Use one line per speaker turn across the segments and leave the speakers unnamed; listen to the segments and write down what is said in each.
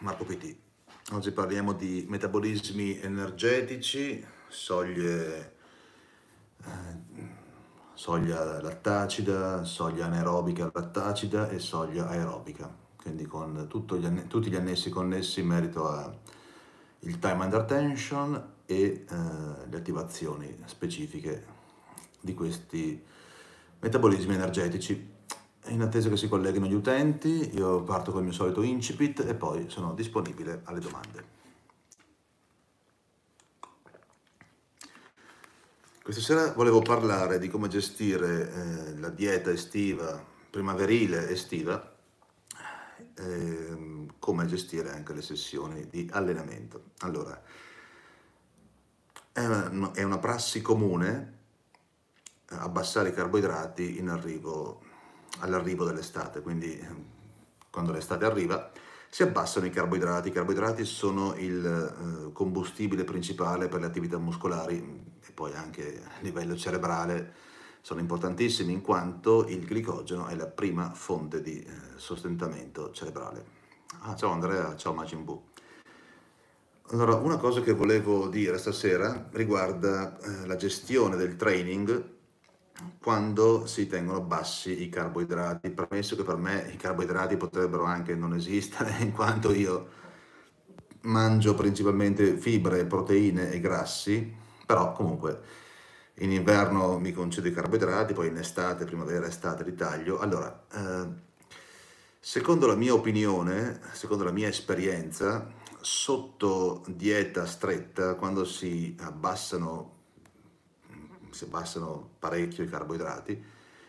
Marco Pitti. Oggi parliamo di metabolismi energetici, soglie, eh, soglia lattacida, soglia anaerobica lattacida e soglia aerobica, quindi con gli tutti gli annessi connessi in merito al time under tension e eh, le attivazioni specifiche di questi metabolismi energetici in attesa che si colleghino gli utenti, io parto col mio solito incipit e poi sono disponibile alle domande. Questa sera volevo parlare di come gestire eh, la dieta estiva, primaverile estiva, eh, come gestire anche le sessioni di allenamento. Allora, è una, è una prassi comune eh, abbassare i carboidrati in arrivo all'arrivo dell'estate, quindi quando l'estate arriva si abbassano i carboidrati. I carboidrati sono il eh, combustibile principale per le attività muscolari e poi anche a livello cerebrale sono importantissimi in quanto il glicogeno è la prima fonte di eh, sostentamento cerebrale. Ah, ciao Andrea, ciao Majin Buu. Allora, una cosa che volevo dire stasera riguarda eh, la gestione del training quando si tengono bassi i carboidrati, premesso che per me i carboidrati potrebbero anche non esistere, in quanto io mangio principalmente fibre, proteine e grassi, però comunque in inverno mi concedo i carboidrati, poi in estate, primavera, estate li taglio. Allora, eh, secondo la mia opinione, secondo la mia esperienza, sotto dieta stretta, quando si abbassano si abbassano parecchio i carboidrati,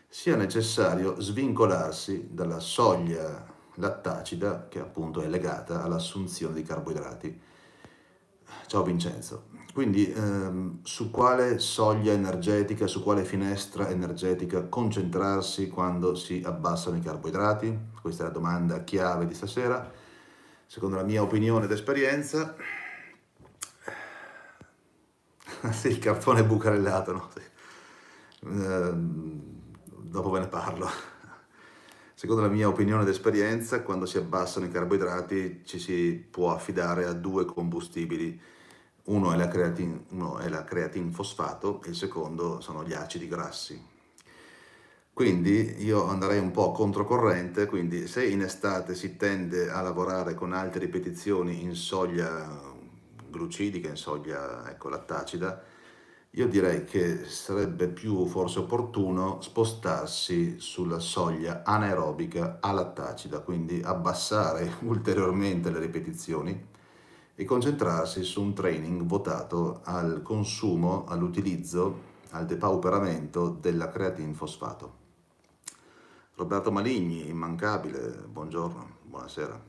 sia necessario svincolarsi dalla soglia lattacida che appunto è legata all'assunzione di carboidrati. Ciao Vincenzo. Quindi ehm, su quale soglia energetica, su quale finestra energetica concentrarsi quando si abbassano i carboidrati? Questa è la domanda chiave di stasera. Secondo la mia opinione ed esperienza, sì, il cartone bucarellato, no? Sì. Ehm, dopo ve ne parlo. Secondo la mia opinione ed esperienza, quando si abbassano i carboidrati ci si può affidare a due combustibili. Uno è la creatin, creatin fosfato e il secondo sono gli acidi grassi. Quindi io andrei un po' controcorrente, quindi se in estate si tende a lavorare con alte ripetizioni in soglia glucidica, in soglia ecco, lattacida, io direi che sarebbe più forse opportuno spostarsi sulla soglia anaerobica a lattacida, quindi abbassare ulteriormente le ripetizioni e concentrarsi su un training votato al consumo, all'utilizzo, al depauperamento della creatin fosfato. Roberto Maligni, immancabile, buongiorno, buonasera.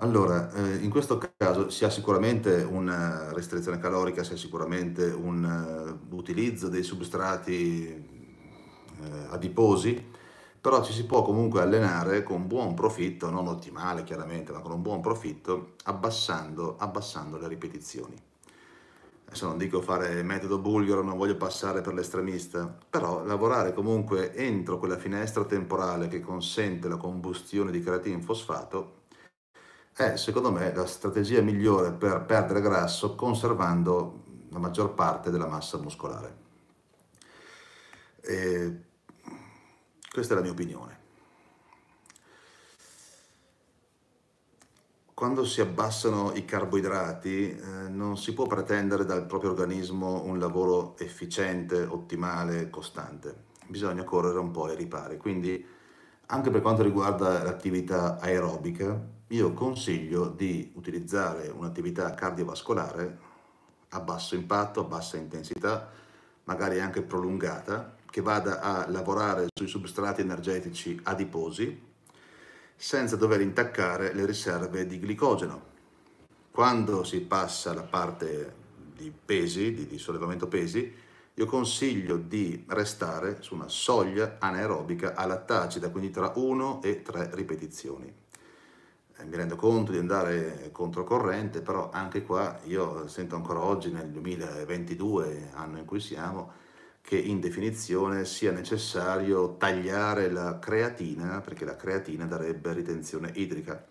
Allora, eh, in questo caso si ha sicuramente una eh, restrizione calorica, si ha sicuramente un eh, utilizzo dei substrati eh, adiposi, però ci si può comunque allenare con buon profitto, non ottimale chiaramente, ma con un buon profitto, abbassando, abbassando le ripetizioni. Adesso non dico fare metodo bulgaro, non voglio passare per l'estremista, però lavorare comunque entro quella finestra temporale che consente la combustione di creatine fosfato è secondo me la strategia migliore per perdere grasso conservando la maggior parte della massa muscolare. E questa è la mia opinione. Quando si abbassano i carboidrati eh, non si può pretendere dal proprio organismo un lavoro efficiente, ottimale, costante. Bisogna correre un po' ai ripari. Quindi anche per quanto riguarda l'attività aerobica, io consiglio di utilizzare un'attività cardiovascolare a basso impatto, a bassa intensità, magari anche prolungata, che vada a lavorare sui substrati energetici adiposi senza dover intaccare le riserve di glicogeno. Quando si passa alla parte di pesi, di, di sollevamento pesi, io consiglio di restare su una soglia anaerobica a lattacida, quindi tra 1 e 3 ripetizioni. Eh, mi rendo conto di andare controcorrente, però anche qua io sento ancora oggi, nel 2022, anno in cui siamo, che in definizione sia necessario tagliare la creatina, perché la creatina darebbe ritenzione idrica.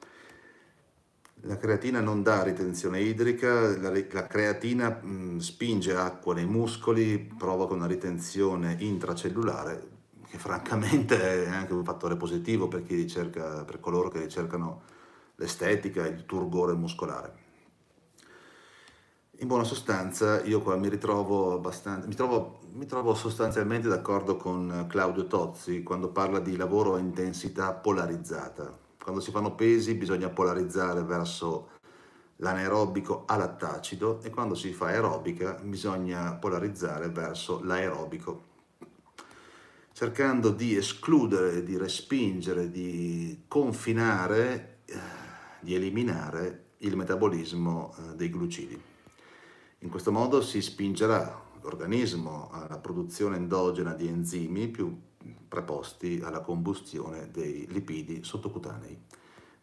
La creatina non dà ritenzione idrica, la, la creatina mh, mm, spinge acqua nei muscoli, provoca una ritenzione intracellulare, che francamente è anche un fattore positivo per, chi cerca, per coloro che ricercano l'estetica, il turgore muscolare. In buona sostanza io qua mi ritrovo abbastanza, mi trovo, mi trovo sostanzialmente d'accordo con eh, Claudio Tozzi quando parla di lavoro a intensità polarizzata. Quando si fanno pesi bisogna polarizzare verso l'anaerobico a lattacido e quando si fa aerobica bisogna polarizzare verso l'aerobico, cercando di escludere, di respingere, di confinare eh, di eliminare il metabolismo eh, dei glucidi. In questo modo si spingerà l'organismo alla produzione endogena di enzimi più preposti alla combustione dei lipidi sottocutanei,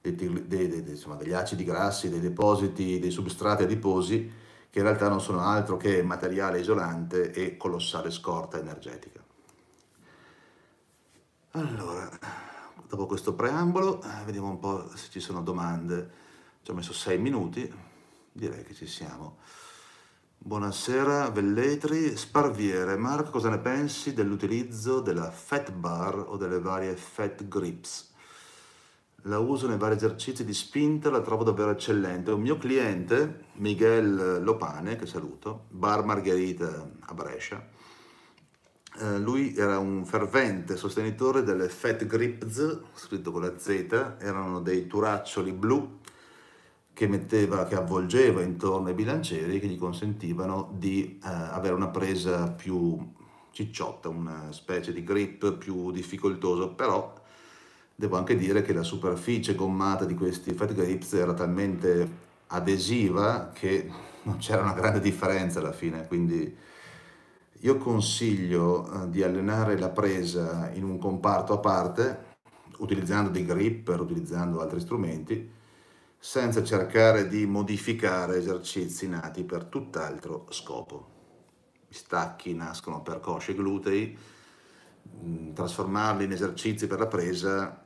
dei, dei, dei, insomma, degli acidi grassi, dei depositi, dei substrati adiposi che in realtà non sono altro che materiale isolante e colossale scorta energetica. Allora, dopo questo preambolo, eh, vediamo un po' se ci sono domande. Ci ho messo sei minuti, direi che ci siamo. Buonasera Velletri, Sparviere, Marco cosa ne pensi dell'utilizzo della fat bar o delle varie fat grips? La uso nei vari esercizi di spinta, la trovo davvero eccellente. Un mio cliente, Miguel Lopane, che saluto, bar Margherita a Brescia, eh, lui era un fervente sostenitore delle Fat Grips, scritto con la Z, erano dei turaccioli blu che, metteva, che avvolgeva intorno ai bilancieri che gli consentivano di eh, avere una presa più cicciotta, una specie di grip più difficoltoso, però devo anche dire che la superficie gommata di questi Fat Grips era talmente adesiva che non c'era una grande differenza alla fine, quindi io consiglio eh, di allenare la presa in un comparto a parte, utilizzando dei gripper, utilizzando altri strumenti, senza cercare di modificare esercizi nati per tutt'altro scopo. I stacchi nascono per cosce glutei, mm, trasformarli in esercizi per la presa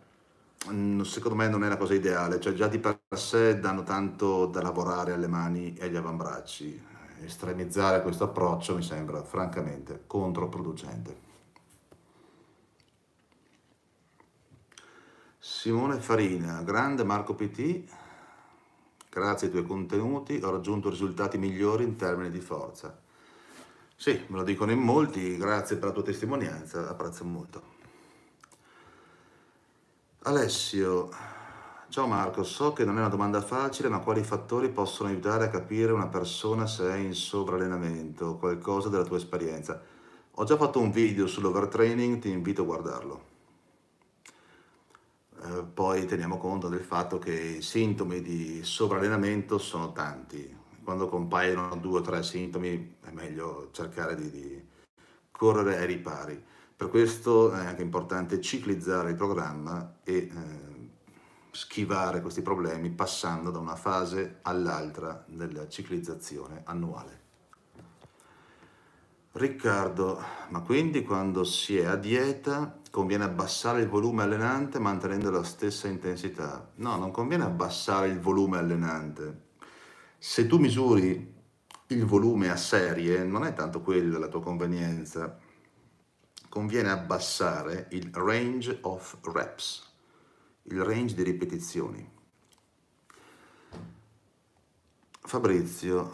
mm, secondo me non è la cosa ideale, cioè già di per sé danno tanto da lavorare alle mani e agli avambracci, estremizzare questo approccio mi sembra francamente controproducente. Simone Farina, grande Marco PT, grazie ai tuoi contenuti ho raggiunto risultati migliori in termini di forza. Sì, me lo dicono in molti, grazie per la tua testimonianza, apprezzo molto. Alessio, Ciao Marco, so che non è una domanda facile, ma quali fattori possono aiutare a capire una persona se è in sovrallenamento? Qualcosa della tua esperienza. Ho già fatto un video sull'overtraining, ti invito a guardarlo. Eh, poi teniamo conto del fatto che i sintomi di sovrallenamento sono tanti. Quando compaiono due o tre sintomi è meglio cercare di, di correre ai ripari. Per questo è anche importante ciclizzare il programma e eh, schivare questi problemi passando da una fase all'altra della ciclizzazione annuale. Riccardo, ma quindi quando si è a dieta conviene abbassare il volume allenante mantenendo la stessa intensità? No, non conviene abbassare il volume allenante. Se tu misuri il volume a serie, non è tanto quella la tua convenienza. Conviene abbassare il range of reps, il range di ripetizioni. Fabrizio,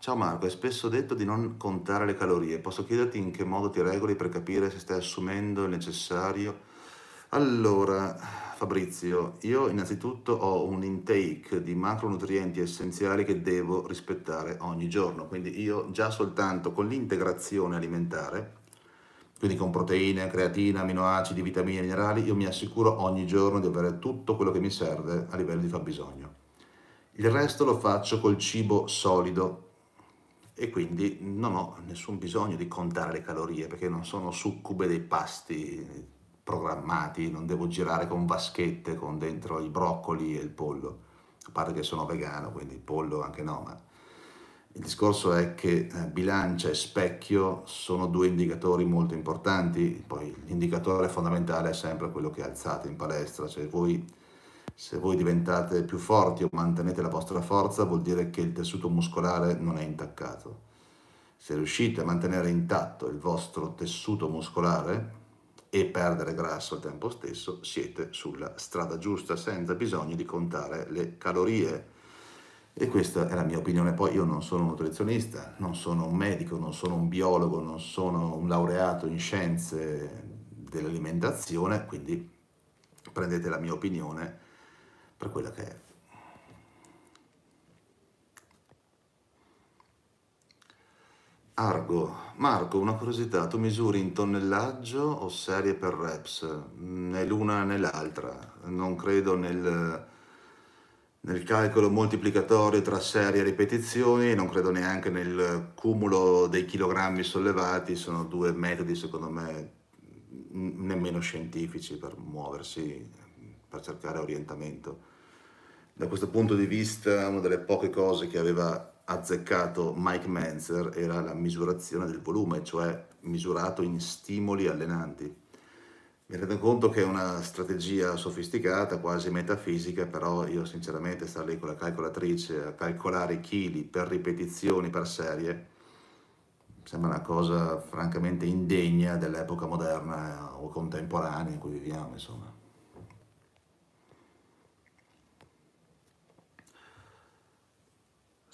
ciao Marco, hai spesso detto di non contare le calorie, posso chiederti in che modo ti regoli per capire se stai assumendo il necessario? Allora, Fabrizio, io innanzitutto ho un intake di macronutrienti essenziali che devo rispettare ogni giorno, quindi io già soltanto con l'integrazione alimentare quindi con proteine, creatina, aminoacidi, vitamine, minerali, io mi assicuro ogni giorno di avere tutto quello che mi serve a livello di fabbisogno. Il resto lo faccio col cibo solido e quindi non ho nessun bisogno di contare le calorie perché non sono succube dei pasti programmati, non devo girare con vaschette con dentro i broccoli e il pollo, a parte che sono vegano, quindi il pollo anche no, ma il discorso è che eh, bilancia e specchio sono due indicatori molto importanti, poi l'indicatore fondamentale è sempre quello che alzate in palestra, cioè voi, se voi diventate più forti o mantenete la vostra forza vuol dire che il tessuto muscolare non è intaccato. Se riuscite a mantenere intatto il vostro tessuto muscolare e perdere grasso al tempo stesso, siete sulla strada giusta senza bisogno di contare le calorie e questa è la mia opinione. Poi io non sono un nutrizionista, non sono un medico, non sono un biologo, non sono un laureato in scienze dell'alimentazione, quindi prendete la mia opinione per quella che è. Argo, Marco, una curiosità, tu misuri in tonnellaggio o serie per reps? Né l'una né l'altra, non credo nel nel calcolo moltiplicatorio tra serie e ripetizioni, non credo neanche nel cumulo dei chilogrammi sollevati, sono due metodi secondo me nemmeno scientifici per muoversi, per cercare orientamento. Da questo punto di vista una delle poche cose che aveva azzeccato Mike Menzer era la misurazione del volume, cioè misurato in stimoli allenanti mi rendo conto che è una strategia sofisticata, quasi metafisica, però io sinceramente stare lì con la calcolatrice a calcolare i chili per ripetizioni, per serie, sembra una cosa francamente indegna dell'epoca moderna o contemporanea in cui viviamo, insomma.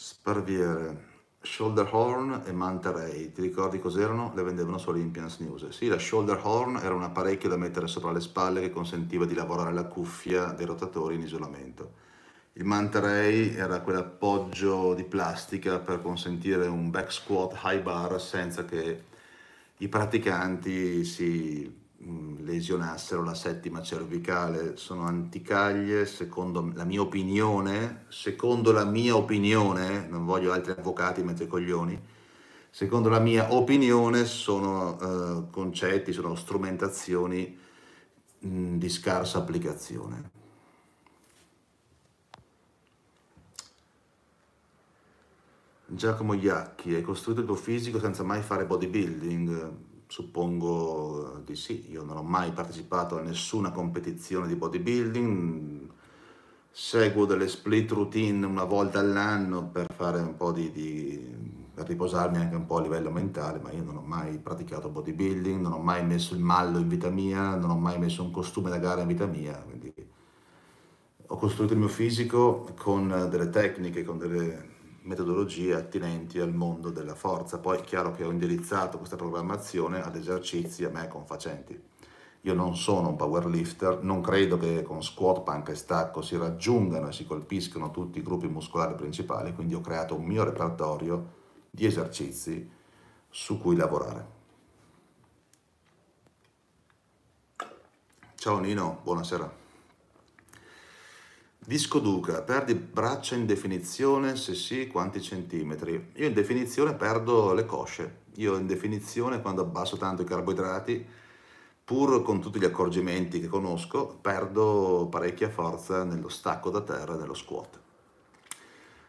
Sparviere. Shoulder Horn e Manta Ray, ti ricordi cos'erano? Le vendevano su Olympians News. Sì, la Shoulder Horn era un apparecchio da mettere sopra le spalle che consentiva di lavorare la cuffia dei rotatori in isolamento. Il Manta Ray era quell'appoggio di plastica per consentire un back squat high bar senza che i praticanti si Mm, lesionassero la settima cervicale. Sono anticaglie, secondo la mia opinione, secondo la mia opinione, non voglio altri avvocati mentre coglioni, secondo la mia opinione sono eh, concetti, sono strumentazioni mh, mm, di scarsa applicazione. Giacomo Iacchi, hai costruito il tuo fisico senza mai fare bodybuilding? Suppongo eh, di sì, io non ho mai partecipato a nessuna competizione di bodybuilding, seguo delle split routine una volta all'anno per fare un po' di, di per riposarmi anche un po' a livello mentale, ma io non ho mai praticato bodybuilding, non ho mai messo il mallo in vita mia, non ho mai messo un costume da gara in vita mia, quindi ho costruito il mio fisico con eh, delle tecniche, con delle metodologie attinenti al mondo della forza. Poi è chiaro che ho indirizzato questa programmazione ad esercizi a me confacenti. Io non sono un powerlifter, non credo che con squat, panca e stacco si raggiungano e si colpiscano tutti i gruppi muscolari principali, quindi ho creato un mio repertorio di esercizi su cui lavorare. Ciao Nino, buonasera. Disco Duca, perdi braccia in definizione? Se sì, quanti centimetri? Io in definizione perdo le cosce. Io in definizione, quando abbasso tanto i carboidrati, pur con tutti gli accorgimenti che conosco, perdo parecchia forza nello stacco da terra e nello squat.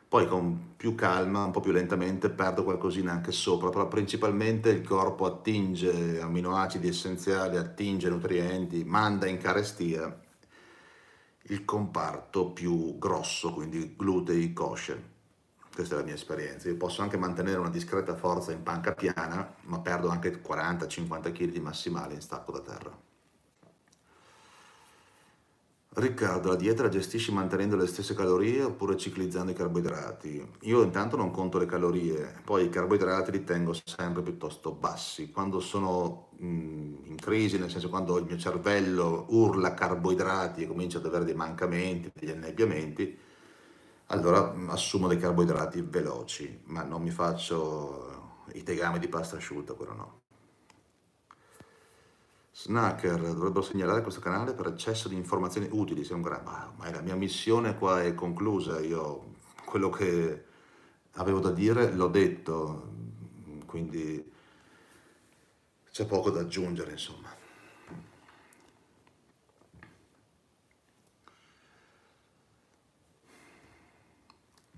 Poi con più calma, un po' più lentamente, perdo qualcosina anche sopra, però principalmente il corpo attinge amminoacidi essenziali, attinge nutrienti, manda in carestia il comparto più grosso, quindi glutei cosce. Questa è la mia esperienza. Io posso anche mantenere una discreta forza in panca piana, ma perdo anche 40-50 kg di massimale in stacco da terra. Riccardo, la dieta la gestisci mantenendo le stesse calorie oppure ciclizzando i carboidrati? Io intanto non conto le calorie, poi i carboidrati li tengo sempre piuttosto bassi. Quando sono mm, in crisi, nel senso quando il mio cervello urla carboidrati e comincia ad avere dei mancamenti, degli annebbiamenti, allora mm, assumo dei carboidrati veloci, ma non mi faccio i tegami di pasta asciutta, quello no. Snacker dovrebbero segnalare questo canale per accesso di informazioni utili. Se un gran... ah, la mia missione qua è conclusa. Io quello che avevo da dire l'ho detto, quindi c'è poco da aggiungere, insomma.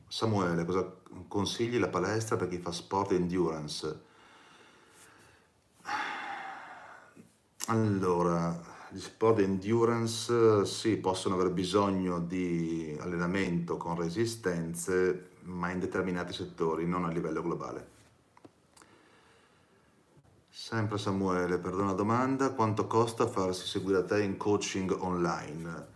Samuele, cosa consigli la palestra per chi fa sport endurance? Allora, gli sport di endurance eh, sì, possono aver bisogno di allenamento con resistenze, ma in determinati settori, non a livello globale. Sempre Samuele, perdona la domanda, quanto costa farsi seguire a te in coaching online?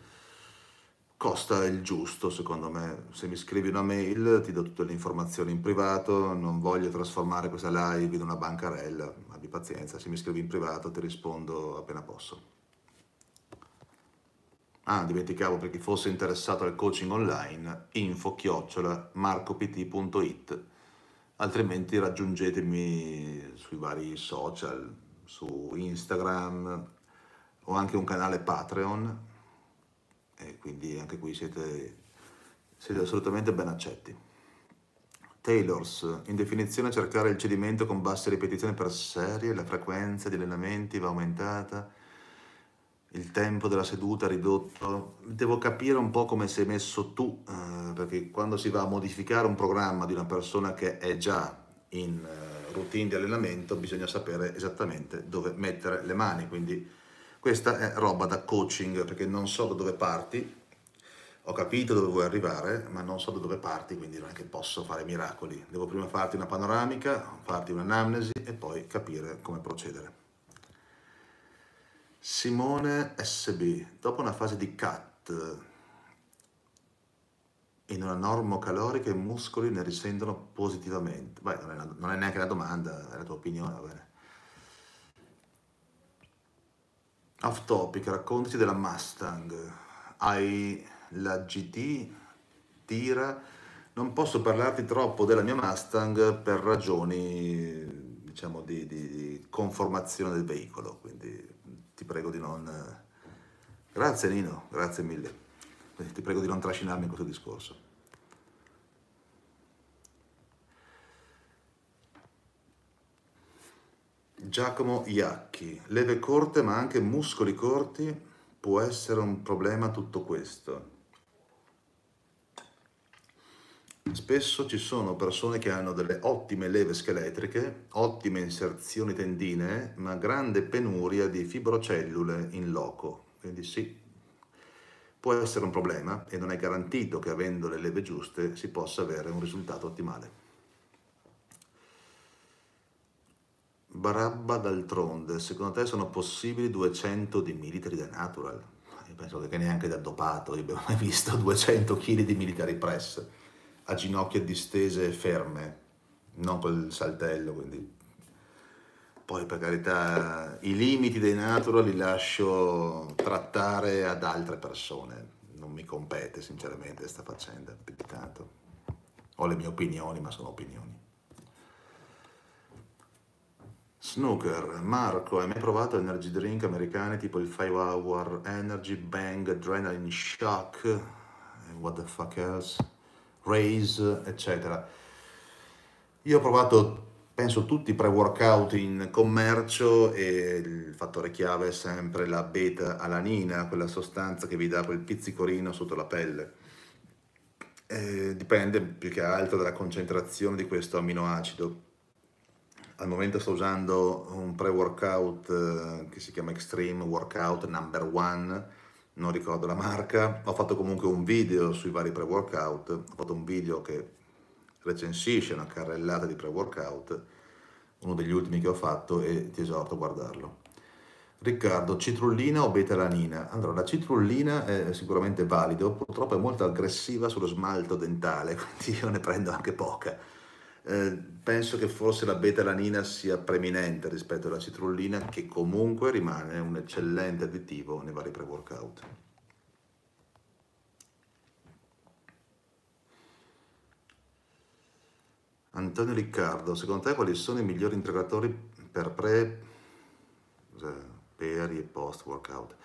Costa il giusto, secondo me. Se mi scrivi una mail ti do tutte le informazioni in privato, non voglio trasformare questa live in una bancarella abbi ah, pazienza, se mi scrivi in privato ti rispondo appena posso. Ah, dimenticavo per chi fosse interessato al coaching online, info chiocciola marcopt.it, altrimenti raggiungetemi sui vari social, su Instagram, ho anche un canale Patreon, e quindi anche qui siete, siete assolutamente ben accetti. Taylors, in definizione cercare il cedimento con basse ripetizioni per serie, la frequenza di allenamenti va aumentata, il tempo della seduta ridotto. Devo capire un po' come sei messo tu, eh, perché quando si va a modificare un programma di una persona che è già in eh, routine di allenamento bisogna sapere esattamente dove mettere le mani, quindi questa è roba da coaching perché non so da dove parti, ho capito dove vuoi arrivare, ma non so da dove parti, quindi non è che posso fare miracoli. Devo prima farti una panoramica, farti un'anamnesi e poi capire come procedere. Simone SB, dopo una fase di CAT, in una norma calorica i muscoli ne risentono positivamente. Beh, non è, una, non è neanche la domanda, è la tua opinione, va bene. Off topic, raccontaci della Mustang. Hai la GT tira, non posso parlarti troppo della mia Mustang per ragioni diciamo di, di conformazione del veicolo, quindi ti prego di non... Grazie Nino, grazie mille. Ti prego di non trascinarmi in questo discorso. Giacomo Iacchi, leve corte ma anche muscoli corti, può essere un problema tutto questo. Spesso ci sono persone che hanno delle ottime leve scheletriche, ottime inserzioni tendinee, ma grande penuria di fibrocellule in loco. Quindi sì, può essere un problema e non è garantito che avendo le leve giuste si possa avere un risultato ottimale. Barabba d'altronde, secondo te sono possibili 200 di militari da natural? Io penso che neanche da dopato io abbia mai visto 200 kg di militari press a ginocchia distese e ferme, non col saltello, quindi poi per carità i limiti dei natural li lascio trattare ad altre persone non mi compete sinceramente questa faccenda più di tanto ho le mie opinioni ma sono opinioni snooker Marco hai mai provato energy drink americani tipo il 5 hour energy bang adrenaline shock what the fuck else Raise, eccetera. Io ho provato, penso, tutti i pre-workout in commercio e il fattore chiave è sempre la beta-alanina, quella sostanza che vi dà quel pizzicorino sotto la pelle. Eh, dipende più che altro dalla concentrazione di questo amminoacido. al momento sto usando un pre-workout eh, che si chiama Extreme Workout Number One non ricordo la marca, ho fatto comunque un video sui vari pre-workout, ho fatto un video che recensisce una carrellata di pre-workout, uno degli ultimi che ho fatto e ti esorto a guardarlo. Riccardo, citrullina o betalanina? Allora, la citrullina è sicuramente valida, purtroppo è molto aggressiva sullo smalto dentale, quindi io ne prendo anche poca eh, penso che forse la beta-alanina sia preminente rispetto alla citrullina, che comunque rimane un eccellente additivo nei vari pre-workout. Antonio Riccardo, secondo te quali sono i migliori integratori per pre, cioè, per e post workout?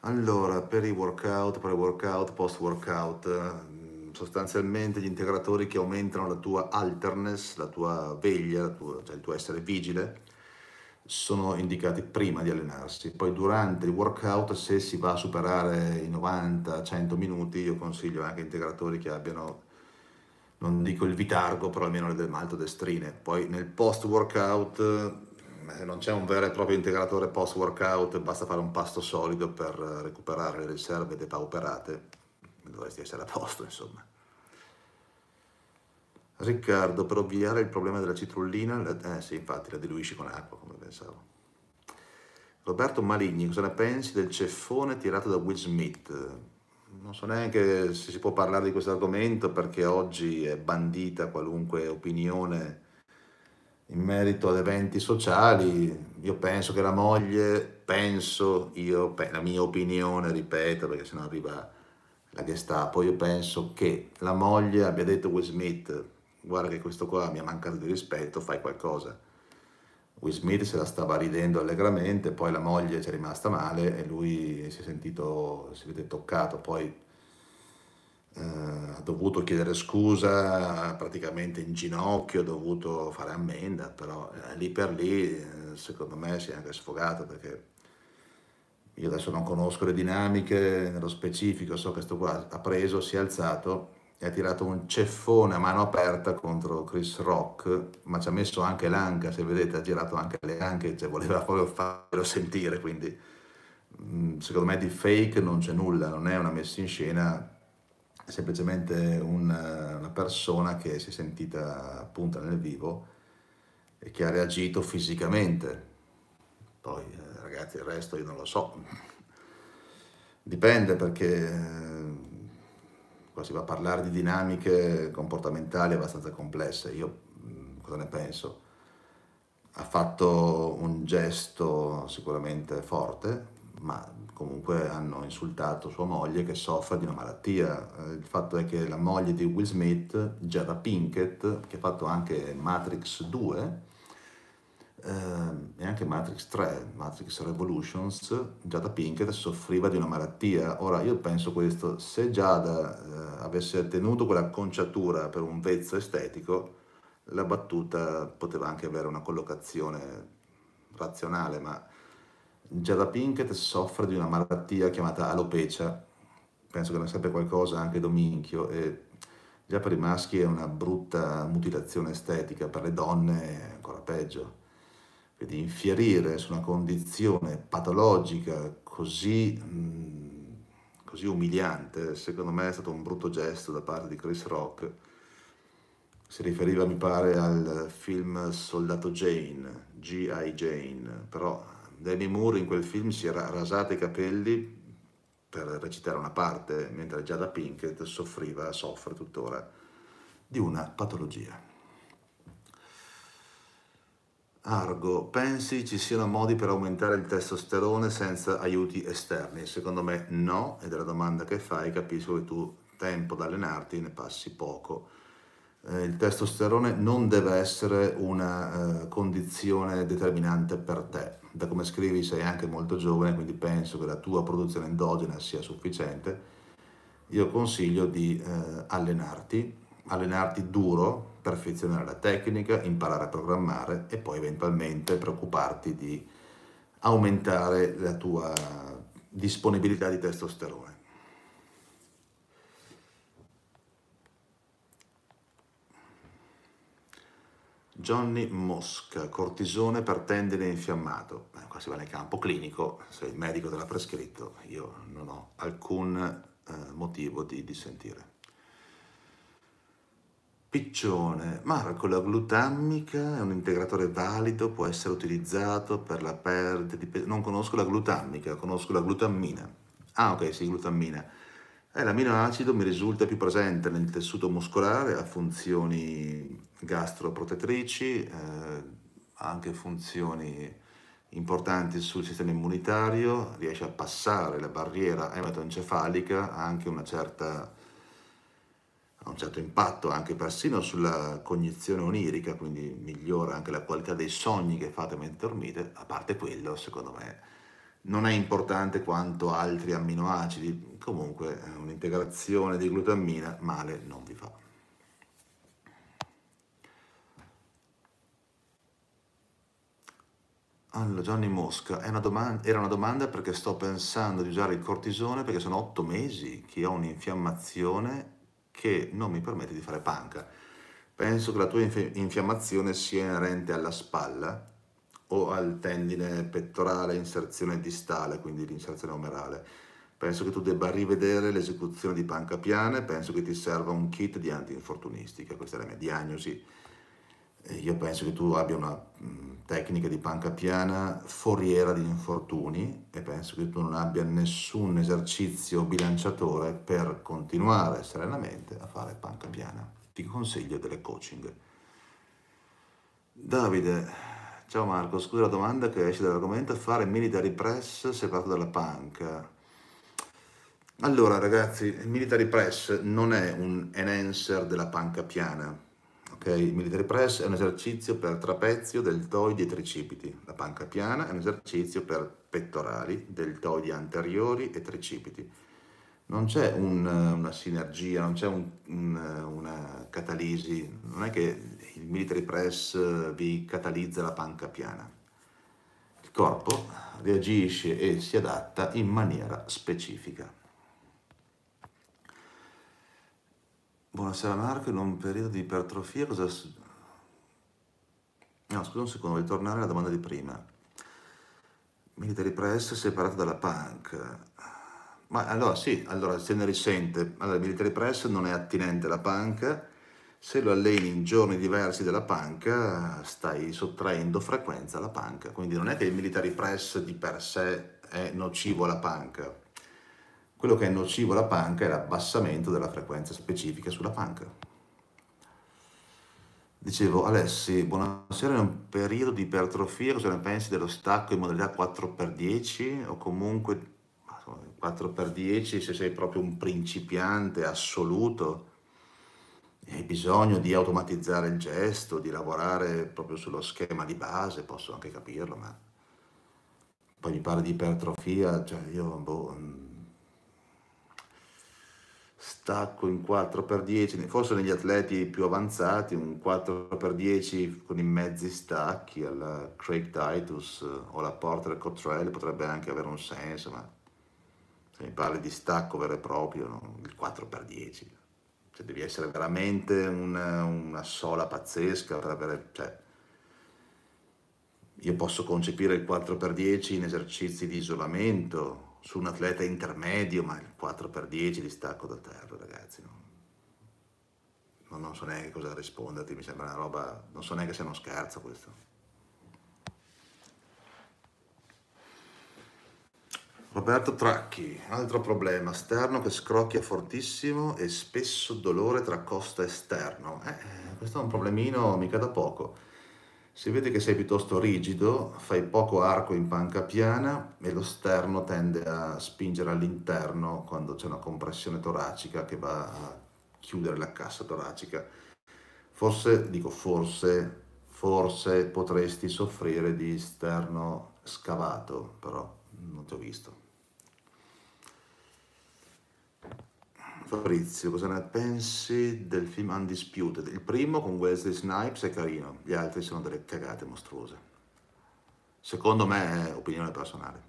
Allora, per i workout, pre-workout, post-workout, sostanzialmente gli integratori che aumentano la tua alterness, la tua veglia, la tua, cioè il tuo essere vigile, sono indicati prima di allenarsi. Poi durante il workout, se si va a superare i 90-100 minuti, io consiglio anche integratori che abbiano, non dico il vitargo, però almeno le del maltodestrine. Poi nel post-workout eh, non c'è un vero e proprio integratore post-workout, basta fare un pasto solido per recuperare le riserve depauperate dovresti essere a posto, insomma. Riccardo, per ovviare il problema della citrullina, la, eh sì, infatti, la diluisci con acqua, come pensavo. Roberto Maligni, cosa ne pensi del ceffone tirato da Will Smith? Non so neanche se si può parlare di questo argomento perché oggi è bandita qualunque opinione in merito ad eventi sociali. Io penso che la moglie, penso, io, la mia opinione, ripeto, perché sennò arriva la Gestapo, io penso che la moglie abbia detto a Will Smith guarda che questo qua mi ha mancato di rispetto, fai qualcosa. Will Smith se la stava ridendo allegramente, poi la moglie ci è rimasta male e lui si è sentito, si vede toccato, poi eh, ha dovuto chiedere scusa praticamente in ginocchio, ha dovuto fare ammenda, però eh, lì per lì eh, secondo me si è anche sfogato perché io adesso non conosco le dinamiche nello specifico, so che questo qua ha preso, si è alzato e ha tirato un ceffone a mano aperta contro Chris Rock, ma ci ha messo anche l'anca, se vedete ha girato anche le anche, cioè voleva proprio farlo sentire, quindi mm, secondo me di fake non c'è nulla, non è una messa in scena, è semplicemente una, una persona che si è sentita appunto nel vivo e che ha reagito fisicamente. Poi eh, ragazzi, il resto io non lo so. Dipende perché qua si va a parlare di dinamiche comportamentali abbastanza complesse. Io mm, cosa ne penso? Ha fatto un gesto sicuramente forte, ma comunque hanno insultato sua moglie che soffre di una malattia. Eh, il fatto è che la moglie di Will Smith, Jada Pinkett, che ha fatto anche Matrix 2, Ehm, e anche Matrix 3, Matrix Revolutions, Giada Pinkett soffriva di una malattia. Ora io penso questo, se Giada eh, avesse tenuto quell'acconciatura per un vezzo estetico, la battuta poteva anche avere una collocazione razionale, ma Giada Pinkett soffre di una malattia chiamata alopecia, penso che ne sappia qualcosa anche Dominchio, e già per i maschi è una brutta mutilazione estetica, per le donne è ancora peggio di infierire su una condizione patologica così, così umiliante, secondo me è stato un brutto gesto da parte di Chris Rock. Si riferiva, mi pare, al film Soldato Jane, G.I. Jane, però Demi Moore in quel film si era rasato i capelli per recitare una parte, mentre già da Pinkett soffriva, soffre tuttora, di una patologia. Argo, pensi ci siano modi per aumentare il testosterone senza aiuti esterni? Secondo me no, ed è la domanda che fai capisco che tu tempo da allenarti ne passi poco. Eh, il testosterone non deve essere una eh, condizione determinante per te. Da come scrivi sei anche molto giovane, quindi penso che la tua produzione endogena sia sufficiente. Io consiglio di eh, allenarti, allenarti duro, perfezionare la tecnica, imparare a programmare e poi eventualmente preoccuparti di aumentare la tua disponibilità di testosterone. Johnny Mosca, cortisone per tendine infiammato. Eh, qua si va nel campo clinico, se il medico te l'ha prescritto, io non ho alcun eh, motivo di dissentire. Piccione, Marco, la glutammica è un integratore valido, può essere utilizzato per la perdita di peso. Non conosco la glutammica, conosco la glutammina. Ah, ok, sì, glutammina. Eh, l'aminoacido mi risulta più presente nel tessuto muscolare, ha funzioni gastroprotettrici, eh, anche funzioni importanti sul sistema immunitario, riesce a passare la barriera ematoencefalica, ha anche una certa ha un certo impatto anche persino sulla cognizione onirica, quindi migliora anche la qualità dei sogni che fate mentre dormite, a parte quello, secondo me, non è importante quanto altri amminoacidi, comunque eh, un'integrazione di glutammina male non vi fa. Allora, Johnny Mosca, una domanda, era una domanda perché sto pensando di usare il cortisone perché sono otto mesi che ho un'infiammazione che non mi permette di fare panca. Penso che la tua inf infiammazione sia inerente alla spalla o al tendine pettorale, inserzione distale, quindi l'inserzione omerale. Penso che tu debba rivedere l'esecuzione di panca piana e penso che ti serva un kit di antinfortunistica, questa è la mia diagnosi io penso che tu abbia una mm, tecnica di panca piana foriera di infortuni e penso che tu non abbia nessun esercizio bilanciatore per continuare serenamente a fare panca piana. Ti consiglio delle coaching. Davide, ciao Marco, scusa la domanda che esce dall'argomento, fare military press separato dalla panca. Allora ragazzi, il military press non è un enhancer della panca piana, Okay? Il military press è un esercizio per trapezio, deltoidi e tricipiti. La panca piana è un esercizio per pettorali, deltoidi anteriori e tricipiti. Non c'è un, eh, una sinergia, non c'è un, un, eh, una catalisi, non è che il military press eh, vi catalizza la panca piana. Il corpo reagisce e si adatta in maniera specifica. Buonasera Marco, in un periodo di ipertrofia cosa... No, scusa un secondo, voglio tornare alla domanda di prima. Military Press separato dalla punk. Ma allora sì, allora se ne risente. Allora, il Military Press non è attinente alla punk. Se lo alleni in giorni diversi dalla punk, stai sottraendo frequenza alla punk. Quindi non è che il Military Press di per sé è nocivo alla punk quello che è nocivo alla panca è l'abbassamento della frequenza specifica sulla panca. Dicevo, Alessi, buonasera, in un periodo di ipertrofia cosa ne pensi dello stacco in modalità 4x10 o comunque 4x10 se sei proprio un principiante assoluto? e hai bisogno di automatizzare il gesto, di lavorare proprio sullo schema di base, posso anche capirlo, ma poi mi pare di ipertrofia, cioè io boh, stacco in 4x10, forse negli atleti più avanzati, un 4x10 con i mezzi stacchi alla Craig Titus eh, o la Porter Cottrell potrebbe anche avere un senso, ma se mi parli di stacco vero e proprio, no? il 4x10, cioè, devi essere veramente una, una sola pazzesca per avere... Cioè, io posso concepire il 4x10 in esercizi di isolamento su un atleta intermedio, ma il 4x10 di stacco da terra, ragazzi. No? Non, non, so neanche cosa risponderti, mi sembra una roba, non so neanche se è uno scherzo questo. Roberto Tracchi, altro problema, sterno che scrocchia fortissimo e spesso dolore tra costa e sterno. Eh, eh, questo è un problemino mica da poco. Si vede che sei piuttosto rigido, fai poco arco in panca piana e lo sterno tende a spingere all'interno quando c'è una compressione toracica che va a chiudere la cassa toracica. Forse, dico forse, forse potresti soffrire di sterno scavato, però non ti ho visto. Fabrizio, cosa ne pensi del film Undisputed? Il primo con Wesley Snipes è carino, gli altri sono delle cagate mostruose. Secondo me è opinione personale.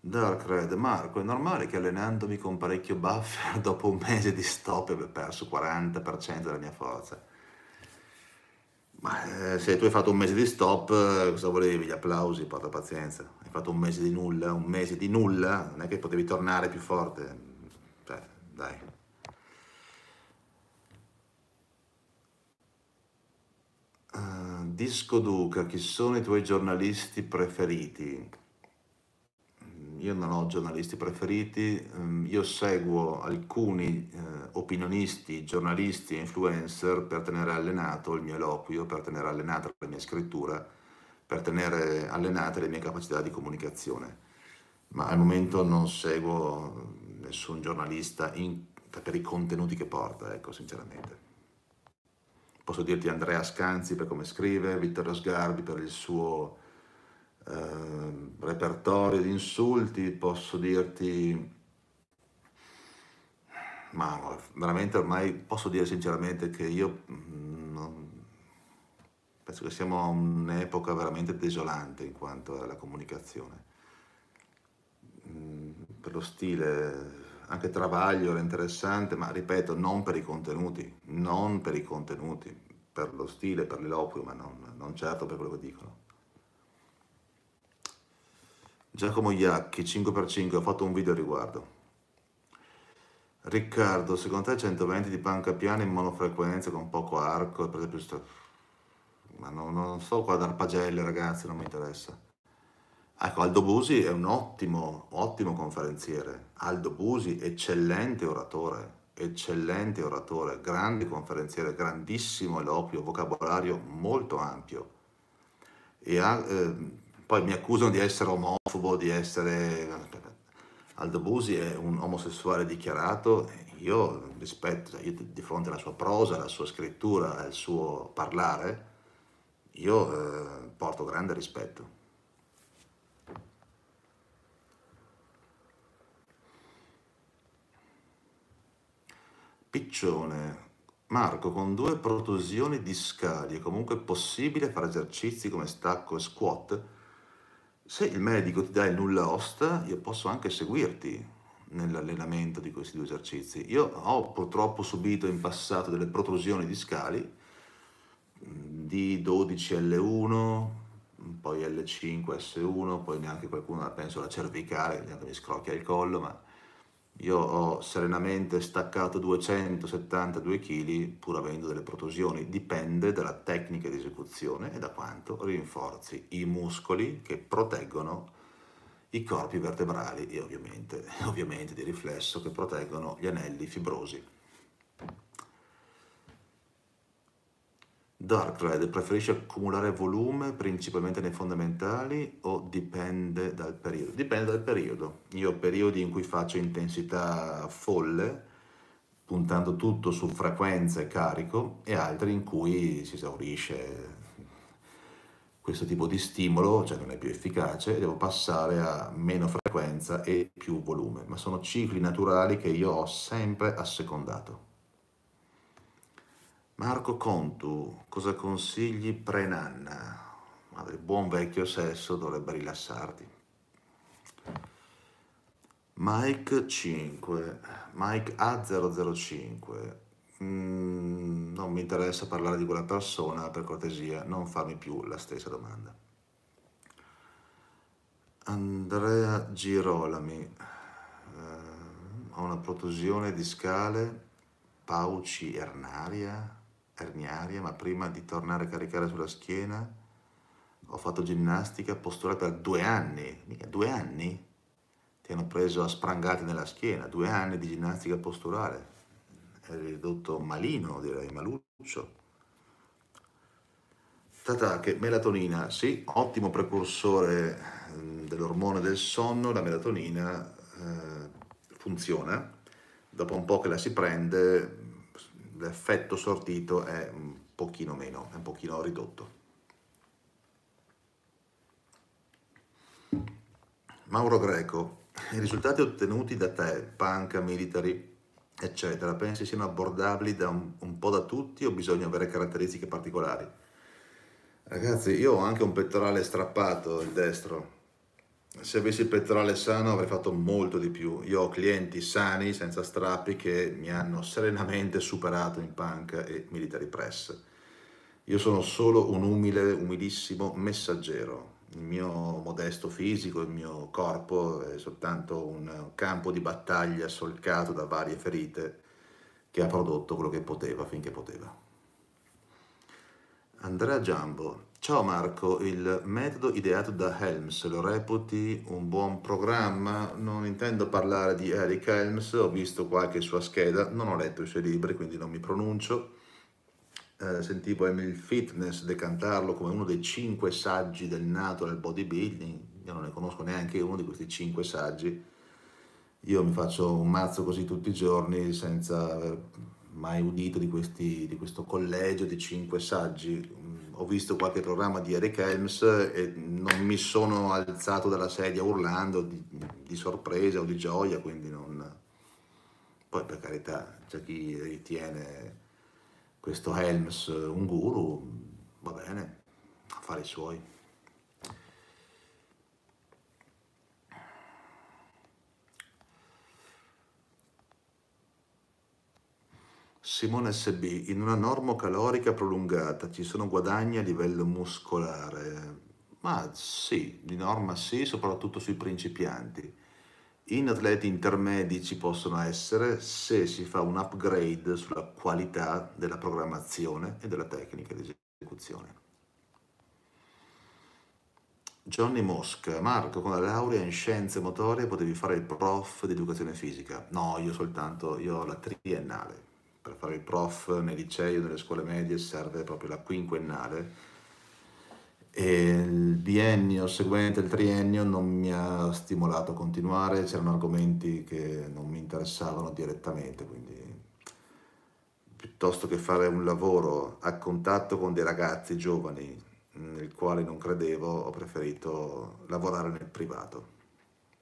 Dark Red, Marco, è normale che allenandomi con parecchio buffer dopo un mese di stop abbia perso 40% della mia forza? Ma eh, se tu hai fatto un mese di stop, eh, cosa volevi? Gli applausi, porta pazienza. Hai fatto un mese di nulla, un mese di nulla, non è che potevi tornare più forte dai. Uh, Disco Duca, chi sono i tuoi giornalisti preferiti? Mm, io non ho giornalisti preferiti, um, io seguo alcuni uh, opinionisti, giornalisti, influencer per tenere allenato il mio eloquio, per tenere allenata la mia scrittura, per tenere allenate le mie capacità di comunicazione. Ma al momento non seguo nessun giornalista in, per i contenuti che porta, ecco, sinceramente. Posso dirti Andrea Scanzi per come scrive, Vittorio Sgarbi per il suo eh, repertorio di insulti, posso dirti... Ma veramente ormai posso dire sinceramente che io mm, non... penso che siamo a un'epoca veramente desolante in quanto alla comunicazione per lo stile, anche Travaglio era interessante, ma ripeto, non per i contenuti, non per i contenuti, per lo stile, per l'eloquio, ma non, non certo per quello che dicono. Giacomo Iacchi, 5x5, ho fatto un video al riguardo. Riccardo, secondo te 120 di panca piana in monofrequenza con poco arco? Per esempio, ma non, non so qua d'arpagelle, ragazzi, non mi interessa. Ecco, Aldo Busi è un ottimo, ottimo conferenziere. Aldo Busi, eccellente oratore, eccellente oratore, grande conferenziere, grandissimo eloquio, vocabolario molto ampio. E ha, eh, poi mi accusano di essere omofobo, di essere... Aldo Busi è un omosessuale dichiarato, io rispetto, cioè io di fronte alla sua prosa, alla sua scrittura, al suo parlare, io eh, porto grande rispetto. Piccione. Marco, con due protusioni discali è comunque possibile fare esercizi come stacco e squat? Se il medico ti dà il nulla osta, io posso anche seguirti nell'allenamento di questi due esercizi. Io ho purtroppo subito in passato delle protrusioni discali di 12 mm, L1, poi L5, S1, poi neanche qualcuno la penso la cervicale, neanche mi scrocchia il collo, ma io ho serenamente staccato 272 kg pur avendo delle protusioni. dipende dalla tecnica di esecuzione e da quanto rinforzi i muscoli che proteggono i corpi vertebrali e ovviamente, ovviamente di riflesso che proteggono gli anelli fibrosi. Dark Red preferisce accumulare volume principalmente nei fondamentali o dipende dal periodo? Dipende dal periodo. Io ho periodi in cui faccio intensità folle, puntando tutto su frequenza e carico, e altri in cui si esaurisce questo tipo di stimolo, cioè non è più efficace, e devo passare a meno frequenza e più volume. Ma sono cicli naturali che io ho sempre assecondato. Marco Contu, cosa consigli pre-nanna? Ma del buon vecchio sesso dovrebbe rilassarti. Mike 5, Mike A005. Mm, non mi interessa parlare di quella persona, per cortesia, non farmi più la stessa domanda. Andrea Girolami, eh, ho una protusione discale, pauci ernaria, carniaria, ma prima di tornare a caricare sulla schiena ho fatto ginnastica posturata per due anni, mica due anni? Ti hanno preso a sprangate nella schiena, due anni di ginnastica posturale, eri ridotto malino direi, maluccio. Tata che melatonina, sì, ottimo precursore mm, dell'ormone del sonno, la melatonina eh, funziona, dopo un po' che la si prende l'effetto sortito è un pochino meno, è un pochino ridotto. Mauro Greco, i risultati ottenuti da te, punk, military, eccetera, pensi siano abbordabili da un, un po' da tutti o bisogna avere caratteristiche particolari? Ragazzi, io ho anche un pettorale strappato, il destro, se avessi il pettorale sano avrei fatto molto di più. Io ho clienti sani, senza strappi, che mi hanno serenamente superato in punk e military press. Io sono solo un umile, umilissimo messaggero. Il mio modesto fisico, il mio corpo è soltanto un campo di battaglia solcato da varie ferite che ha prodotto quello che poteva finché poteva. Andrea Giambo, Ciao Marco, il metodo ideato da Helms lo reputi un buon programma? Non intendo parlare di Eric Helms, ho visto qualche sua scheda, non ho letto i suoi libri quindi non mi pronuncio. Eh, sentivo Emil Fitness decantarlo come uno dei cinque saggi del nato nel bodybuilding, io non ne conosco neanche uno di questi cinque saggi. Io mi faccio un mazzo così tutti i giorni senza aver mai udito di, questi, di questo collegio di cinque saggi, ho visto qualche programma di Eric Helms e non mi sono alzato dalla sedia urlando di, di sorpresa o di gioia, quindi non... Poi per carità, c'è chi ritiene questo Helms un guru, va bene, a fare i suoi. Simone SB, in una norma calorica prolungata ci sono guadagni a livello muscolare? Ma sì, di norma sì, soprattutto sui principianti. In atleti intermedi ci possono essere se si fa un upgrade sulla qualità della programmazione e della tecnica di esecuzione. Johnny Mosca, Marco, con la laurea in scienze motorie potevi fare il prof di educazione fisica. No, io soltanto, io ho la triennale per fare il prof nei licei o nelle scuole medie serve proprio la quinquennale e il biennio seguente, il triennio, non mi ha stimolato a continuare, c'erano argomenti che non mi interessavano direttamente, quindi piuttosto che fare un lavoro a contatto con dei ragazzi giovani nel quale non credevo, ho preferito lavorare nel privato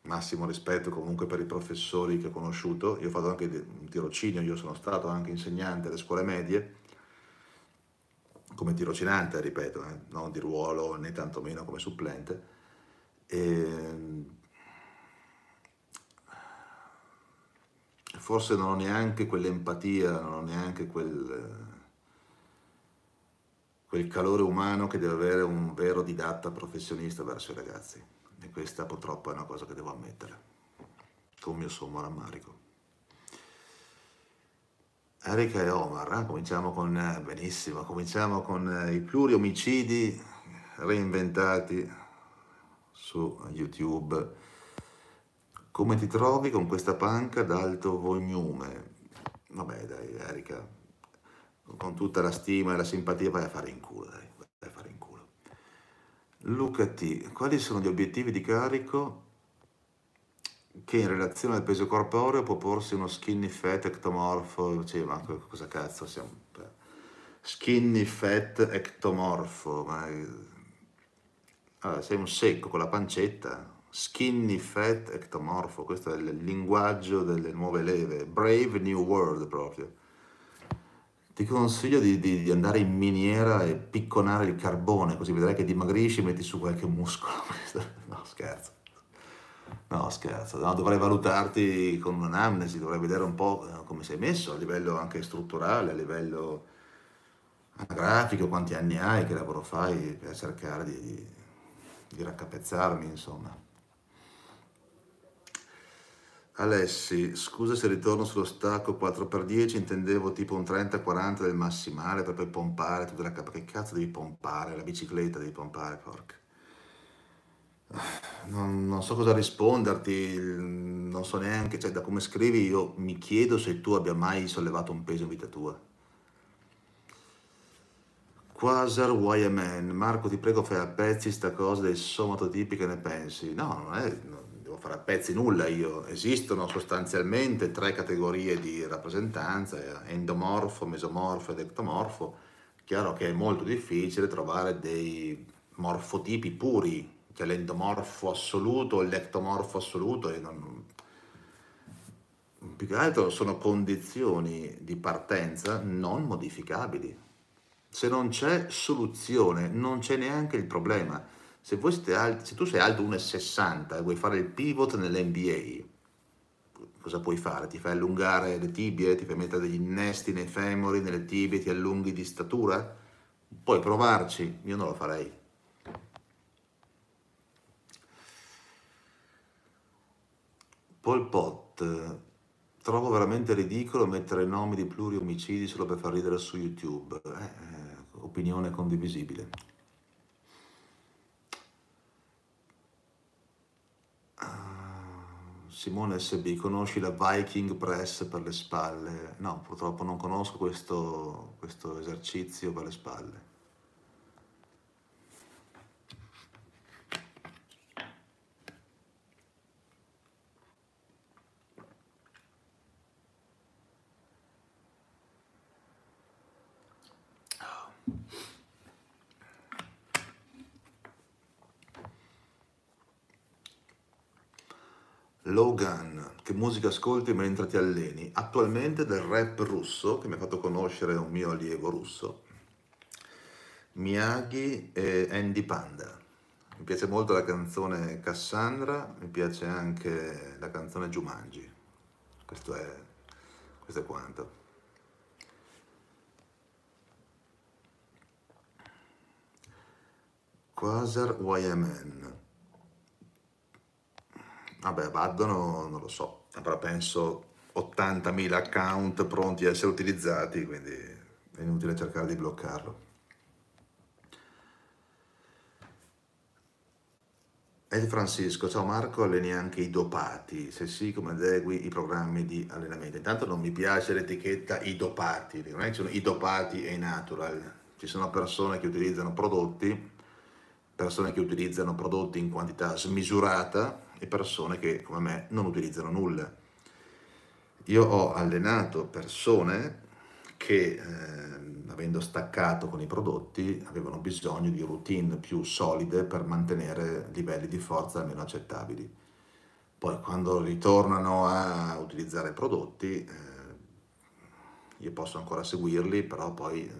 massimo rispetto comunque per i professori che ho conosciuto, io ho fatto anche un tirocinio, io sono stato anche insegnante alle scuole medie, come tirocinante, ripeto, eh, non di ruolo né tantomeno come supplente. E ehm, forse non ho neanche quell'empatia, non ho neanche quel, quel calore umano che deve avere un vero didatta professionista verso i ragazzi. E questa purtroppo è una cosa che devo ammettere, con mio sommo rammarico. Erika e Omar, eh? cominciamo con, eh, benissimo, cominciamo con eh, i pluriomicidi reinventati su YouTube. Come ti trovi con questa panca d'alto volume? Vabbè dai, Erika, con tutta la stima e la simpatia vai a fare in culo, dai. Luca T, quali sono gli obiettivi di carico che in relazione al peso corporeo può porsi uno skinny fat ectomorfo? Cioè, ma cosa cazzo siamo? Skinny fat ectomorfo, ma... Allora, sei un secco con la pancetta, skinny fat ectomorfo, questo è il linguaggio delle nuove leve, brave new world proprio ti consiglio di, di- di andare in miniera e picconare il carbone, così vedrai che dimagrisci e metti su qualche muscolo. no, scherzo. No, scherzo. No, dovrei valutarti con un'anamnesi, dovrei vedere un po' eh, come sei messo a livello anche strutturale, a livello anagrafico, quanti anni hai, che lavoro fai, per cercare di, di di raccapezzarmi, insomma. Alessi, scusa se ritorno sullo stacco 4x10, intendevo tipo un 30-40 del massimale per poi pompare tutta la capa. Che cazzo devi pompare? La bicicletta devi pompare, porca. Non, non, so cosa risponderti, non so neanche, cioè da come scrivi io mi chiedo se tu abbia mai sollevato un peso in vita tua. Quasar Wyaman, Marco ti prego fai a pezzi sta cosa del somatotipi che ne pensi. No, non è... Non fra pezzi nulla io. Esistono sostanzialmente tre categorie di rappresentanza, endomorfo, mesomorfo ed ectomorfo. Chiaro che è molto difficile trovare dei morfotipi puri, cioè l'endomorfo assoluto, l'ectomorfo assoluto, e non, più che altro sono condizioni di partenza non modificabili. Se non c'è soluzione, non c'è neanche il problema. Se, alti, se tu sei alto 1,60 e vuoi fare il pivot nell'NBA, cosa puoi fare? Ti fai allungare le tibie, ti fai mettere degli innesti nei femori, nelle tibie, ti allunghi di statura? Puoi provarci, io non lo farei. Pol Pot, trovo veramente ridicolo mettere nomi di pluriomicidi solo per far ridere su YouTube. Eh, eh opinione condivisibile. Ah, Simone SB, conosci la Viking Press per le spalle? No, purtroppo non conosco questo, questo esercizio per le spalle. musica ascolti mentre ti alleni, attualmente del rap russo, che mi ha fatto conoscere un mio allievo russo, Miyagi e Andy Panda. Mi piace molto la canzone Cassandra, mi piace anche la canzone Jumanji. Questo è, questo è quanto. Quasar YMN. Vabbè, vadano, non lo so avrà penso 80.000 account pronti a essere utilizzati, quindi è inutile cercare di bloccarlo. Ed Francisco, ciao Marco, alleni anche i dopati? Se sì, come adegui i programmi di allenamento? Intanto non mi piace l'etichetta i dopati, non è che ci sono i dopati e i natural, ci sono persone che utilizzano prodotti, persone che utilizzano prodotti in quantità smisurata, e persone che come me non utilizzano nulla. Io ho allenato persone che eh, avendo staccato con i prodotti avevano bisogno di routine più solide per mantenere livelli di forza meno accettabili. Poi quando ritornano a utilizzare prodotti, eh, io posso ancora seguirli, però poi eh,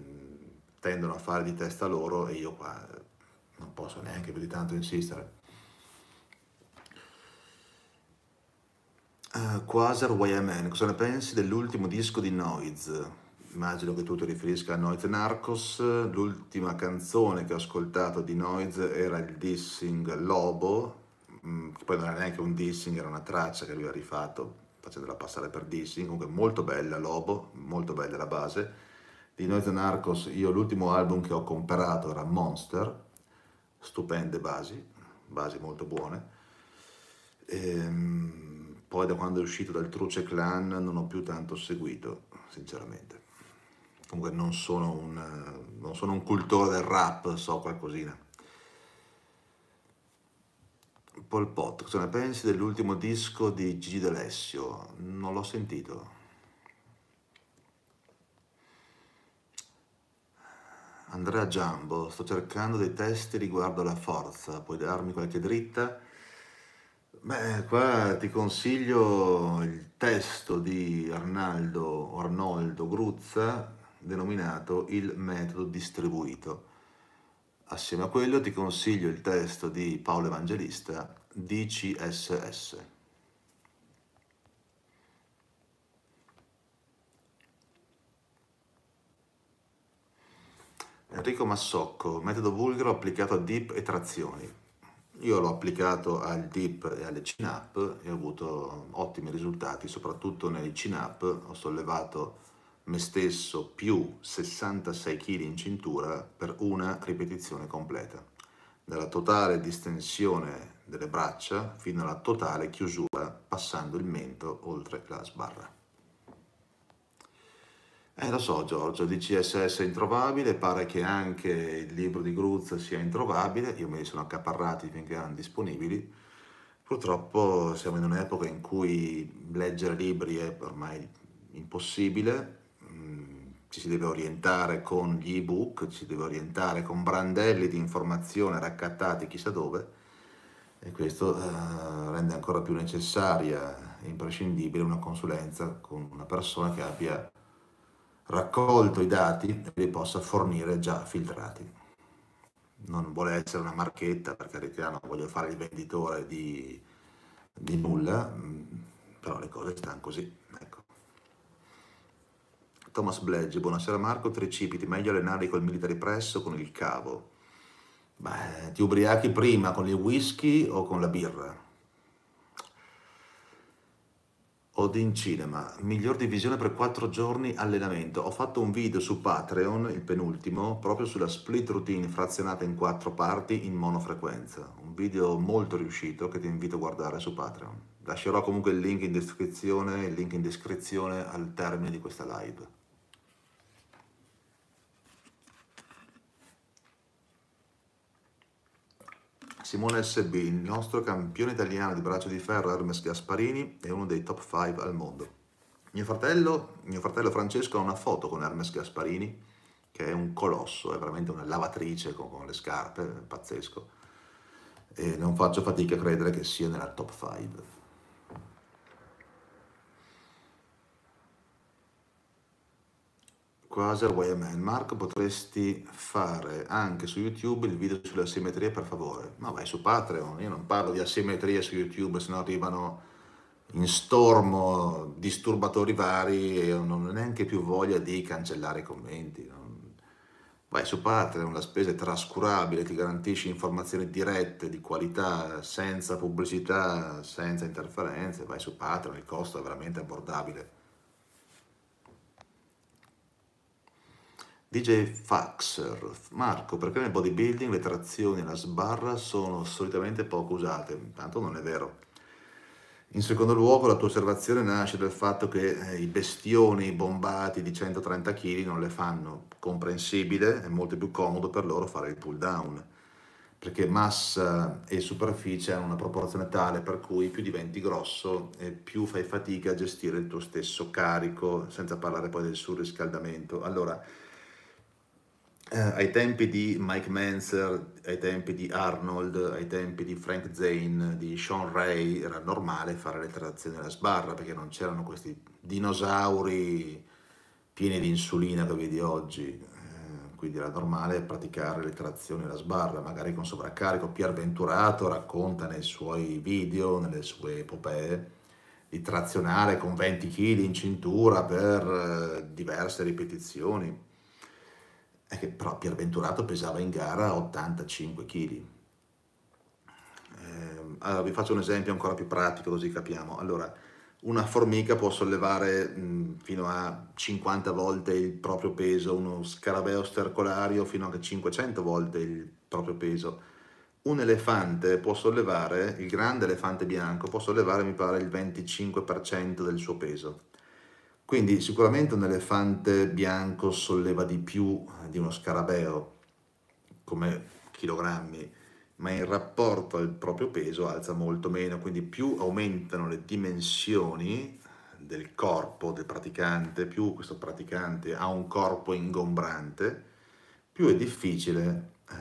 tendono a fare di testa loro e io qua non posso neanche più di tanto insistere. Uh, Quasar Wyman, cosa ne pensi dell'ultimo disco di Noiz? Immagino che tu ti riferisca a Noiz Narcos. L'ultima canzone che ho ascoltato di Noiz era il dissing Lobo, mm, che poi non era neanche un dissing, era una traccia che lui ha rifatto facendola passare per dissing. Comunque molto bella Lobo, molto bella la base. Di Noiz Narcos, io l'ultimo album che ho comprato era Monster, stupende basi, basi molto buone. Ehm poi da quando è uscito dal Truce Clan non ho più tanto seguito, sinceramente. Comunque non sono un, non sono un cultore del rap, so qualcosina. Pol Pot, cosa ne pensi dell'ultimo disco di Gigi D'Alessio? Non l'ho sentito. Andrea Giambo, sto cercando dei testi riguardo alla forza, puoi darmi qualche dritta? Beh, qua ti consiglio il testo di Arnaldo, Arnoldo Gruzza denominato Il metodo distribuito. Assieme a quello ti consiglio il testo di Paolo Evangelista DCSS. Enrico Massocco, metodo bulgaro applicato a dip e trazioni. Io l'ho applicato al DIP e alle CINAP e ho avuto ottimi risultati, soprattutto nei CINAP ho sollevato me stesso più 66 kg in cintura per una ripetizione completa, dalla totale distensione delle braccia fino alla totale chiusura passando il mento oltre la sbarra. Eh, lo so Giorgio, l'ICSS è introvabile, pare che anche il libro di Gruz sia introvabile, io me li sono accaparrati finché erano disponibili. Purtroppo siamo in un'epoca in cui leggere libri è ormai impossibile, mm, ci si deve orientare con gli ebook, ci si deve orientare con brandelli di informazione raccattati chissà dove e questo eh, rende ancora più necessaria e imprescindibile una consulenza con una persona che abbia raccolto i dati e li possa fornire già filtrati. Non vuole essere una marchetta, per carità, non voglio fare il venditore di, di nulla, mm, però le cose stanno così. Ecco. Thomas Bledge, buonasera Marco, tricipiti, meglio allenarli col military presso con il cavo? Beh, ti ubriachi prima con il whisky o con la birra? Odin Cinema, miglior divisione per 4 giorni allenamento. Ho fatto un video su Patreon, il penultimo, proprio sulla split routine frazionata in 4 parti in monofrequenza. Un video molto riuscito che ti invito a guardare su Patreon. Lascerò comunque il link in descrizione, il link in descrizione al termine di questa live. Simone SB, il nostro campione italiano di braccio di ferro Hermes Gasparini, è uno dei top 5 al mondo. Mio fratello, mio fratello Francesco ha una foto con Hermes Gasparini, che è un colosso, è veramente una lavatrice con, con le scarpe, pazzesco. E non faccio fatica a credere che sia nella top 5. Quasar Wireman, Marco potresti fare anche su YouTube il video sulle asimmetrie per favore? Ma vai su Patreon, io non parlo di asimmetrie su YouTube, se no arrivano in stormo disturbatori vari e non ho neanche più voglia di cancellare i commenti. Non... Vai su Patreon, la spesa è trascurabile, ti garantisci informazioni dirette, di qualità, senza pubblicità, senza interferenze, vai su Patreon, il costo è veramente abbordabile DJ Faxer, Marco, perché nel bodybuilding le trazioni e la sbarra sono solitamente poco usate? Intanto non è vero. In secondo luogo la tua osservazione nasce dal fatto che eh, i bestioni bombati di 130 kg non le fanno, comprensibile, è molto più comodo per loro fare il pull down, perché massa e superficie hanno una proporzione tale per cui più diventi grosso e più fai fatica a gestire il tuo stesso carico, senza parlare poi del surriscaldamento. Allora, eh, ai tempi di Mike Manser, ai tempi di Arnold, ai tempi di Frank Zane, di Sean Ray, era normale fare le trazioni alla sbarra perché non c'erano questi dinosauri pieni di insulina che vedi oggi. Eh, quindi era normale praticare le trazioni alla sbarra, magari con sovraccarico. Pier Venturato racconta nei suoi video, nelle sue epopee, di trazionare con 20 kg in cintura per eh, diverse ripetizioni è che però Pierventurato pesava in gara 85 kg. Eh, allora, vi faccio un esempio ancora più pratico così capiamo. Allora, una formica può sollevare mh, fino a 50 volte il proprio peso, uno scarabeo stercolario fino a 500 volte il proprio peso. Un elefante può sollevare, il grande elefante bianco può sollevare mi pare il 25% del suo peso quindi sicuramente un elefante bianco solleva di più eh, di uno scarabeo come chilogrammi, ma in rapporto al proprio peso alza molto meno, quindi più aumentano le dimensioni del corpo del praticante, più questo praticante ha un corpo ingombrante, più è difficile eh,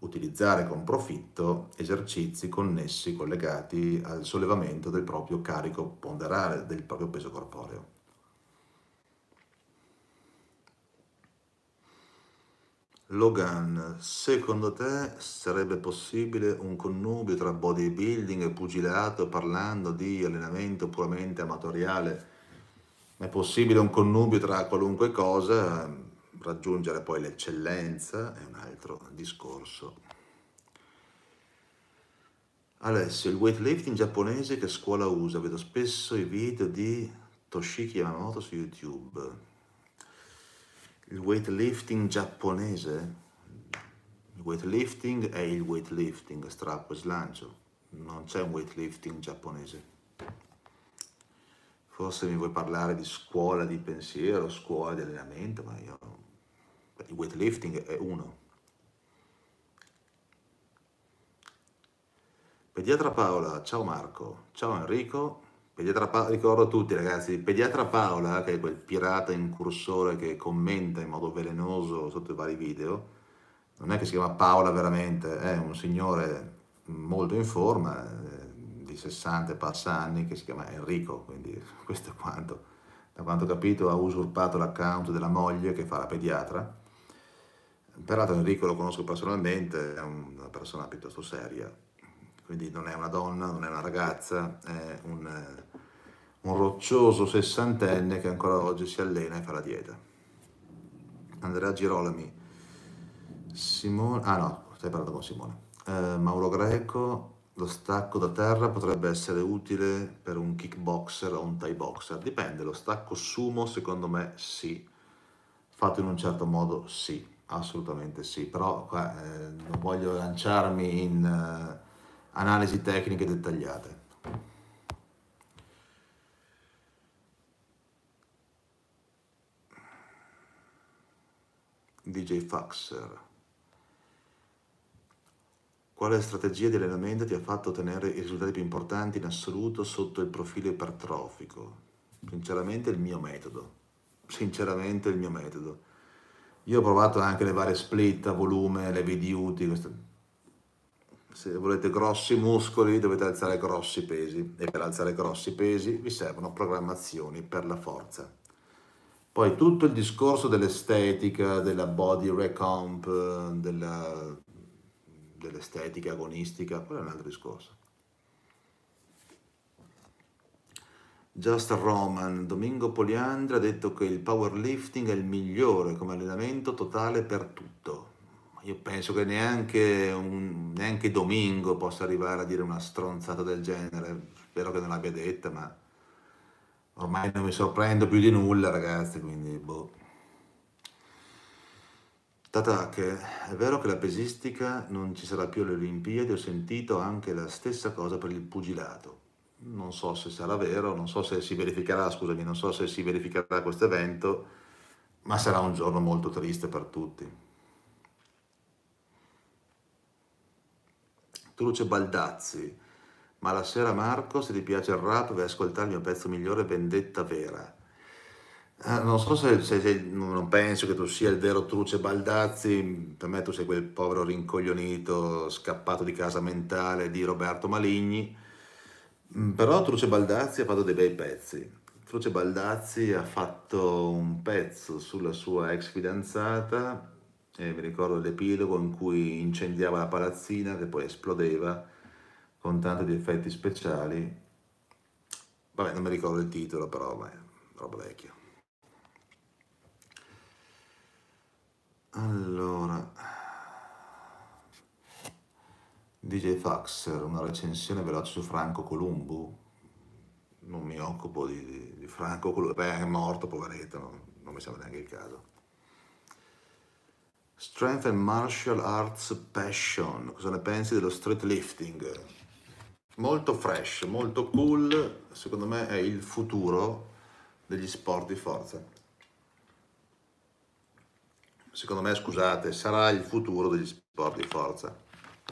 utilizzare con profitto esercizi connessi, collegati al sollevamento del proprio carico ponderale, del proprio peso corporeo. Logan, secondo te sarebbe possibile un connubio tra bodybuilding e pugilato parlando di allenamento puramente amatoriale? È possibile un connubio tra qualunque cosa? Raggiungere poi l'eccellenza è un altro discorso. Alessio, il weightlifting giapponese che scuola usa? Vedo spesso i video di Toshiki Yamamoto su YouTube il weightlifting giapponese, il weightlifting è il weightlifting, strappo e slancio, non c'è un weightlifting giapponese. Forse mi vuoi parlare di scuola di pensiero, scuola di allenamento, ma io... Il weightlifting è uno. Pediatra Paola, ciao Marco, ciao Enrico, Pediatra pa- ricordo a tutti ragazzi, Pediatra Paola, che è quel pirata incursore che commenta in modo velenoso sotto i vari video, non è che si chiama Paola veramente, è un signore molto in forma, eh, di 60 e passa anni, che si chiama Enrico, quindi questo è quanto. Da quanto ho capito ha usurpato l'account della moglie che fa la pediatra. Peraltro Enrico lo conosco personalmente, è una persona piuttosto seria, quindi non è una donna, non è una ragazza, è un, eh, un roccioso sessantenne che ancora oggi si allena e fa la dieta. Andrea Girolami, Simone, ah no, stai parlando con Simone. Uh, Mauro Greco, lo stacco da terra potrebbe essere utile per un kickboxer o un tie boxer, dipende, lo stacco sumo secondo me sì, fatto in un certo modo sì, assolutamente sì, però qua eh, non voglio lanciarmi in... Uh, analisi tecniche dettagliate. DJ Faxer. Quale strategia di allenamento ti ha fatto ottenere i risultati più importanti in assoluto sotto il profilo ipertrofico? Sinceramente il mio metodo. Sinceramente il mio metodo. Io ho provato anche le varie split a volume, le VDUT, queste se volete grossi muscoli dovete alzare grossi pesi e per alzare grossi pesi vi servono programmazioni per la forza. Poi tutto il discorso dell'estetica, della body recomp, della, dell'estetica agonistica, quello è un altro discorso. Just Roman, Domingo Poliandri ha detto che il powerlifting è il migliore come allenamento totale per tutto io penso che neanche, un, neanche Domingo possa arrivare a dire una stronzata del genere. Spero che non l'abbia detta, ma ormai non mi sorprendo più di nulla, ragazzi. Quindi, boh. Tatac, è vero che la pesistica non ci sarà più alle Olimpiadi, ho sentito anche la stessa cosa per il pugilato. Non so se sarà vero, non so se si verificherà, scusami, non so se si verificherà questo evento, ma sarà un giorno molto triste per tutti. Tu luce Baldazzi, ma la sera Marco, se ti piace il rap, vai a ascoltare il mio pezzo migliore, Vendetta Vera. Eh, non so se, se, se, non penso che tu sia il vero Truce Baldazzi, per me tu sei quel povero rincoglionito scappato di casa mentale di Roberto Maligni, mm, però Truce Baldazzi ha fatto dei bei pezzi. Truce Baldazzi ha fatto un pezzo sulla sua ex fidanzata eh, vi ricordo l'epilogo in cui incendiava la palazzina che poi esplodeva con tanto di effetti speciali. Vabbè, non mi ricordo il titolo, però è roba vecchia. Allora, DJ Faxer, una recensione veloce su Franco Columbu. Non mi occupo di, di, di Franco Columbu, beh è morto poveretto, non, non mi sembra neanche il caso. Strength and Martial Arts Passion. Cosa ne pensi dello street lifting? Molto fresh, molto cool, secondo me è il futuro degli sport di forza. Secondo me, scusate, sarà il futuro degli sport di forza.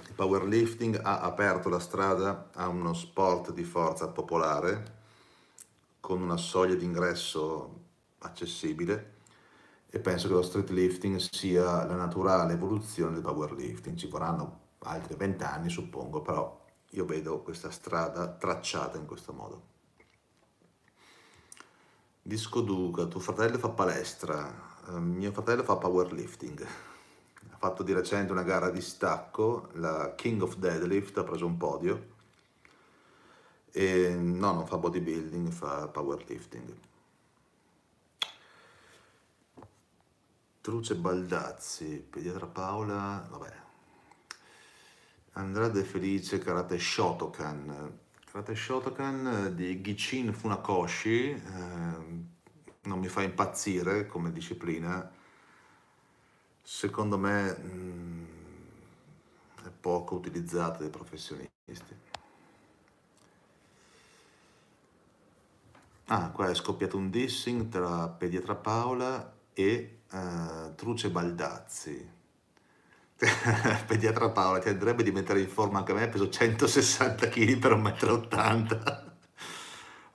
Il powerlifting ha aperto la strada a uno sport di forza popolare con una soglia d'ingresso accessibile e penso che lo street lifting sia la naturale evoluzione del powerlifting. Ci vorranno altri vent'anni, suppongo, però io vedo questa strada tracciata in questo modo. Disco Duca, tuo fratello fa palestra, eh, mio fratello fa powerlifting. Ha fatto di recente una gara di stacco, la King of Deadlift, ha preso un podio. E no, non fa bodybuilding, fa powerlifting. Truce Baldazzi, pediatra Paola, vabbè. Andrade Felice Karate Shotokan. Karate Shotokan di Gichin Funakoshi, eh, non mi fa impazzire come disciplina. Secondo me mh, mm, è poco utilizzata dai professionisti. Ah, qua è scoppiato un dissing tra pediatra Paola e uh, Truce Baldazzi. Pediatra Paola, ti andrebbe di mettere in forma anche a me, peso 160 kg per 1,80 m.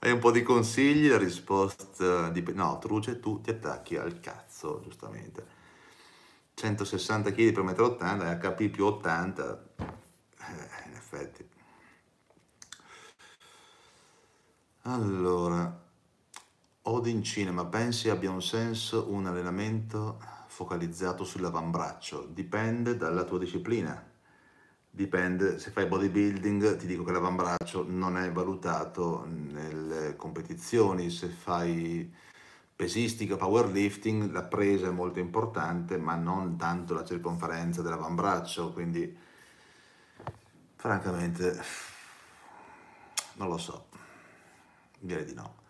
Hai un po' di consigli? La risposta di... No, Truce, tu ti attacchi al cazzo, giustamente. 160 kg per 1,80 m, HP più 80, eh, in effetti. Allora, Odin Cinema, pensi abbia un senso un allenamento focalizzato sull'avambraccio? Dipende dalla tua disciplina. Dipende, se fai bodybuilding ti dico che l'avambraccio non è valutato nelle competizioni, se fai pesistica, powerlifting, la presa è molto importante, ma non tanto la circonferenza dell'avambraccio, quindi francamente non lo so, direi di no.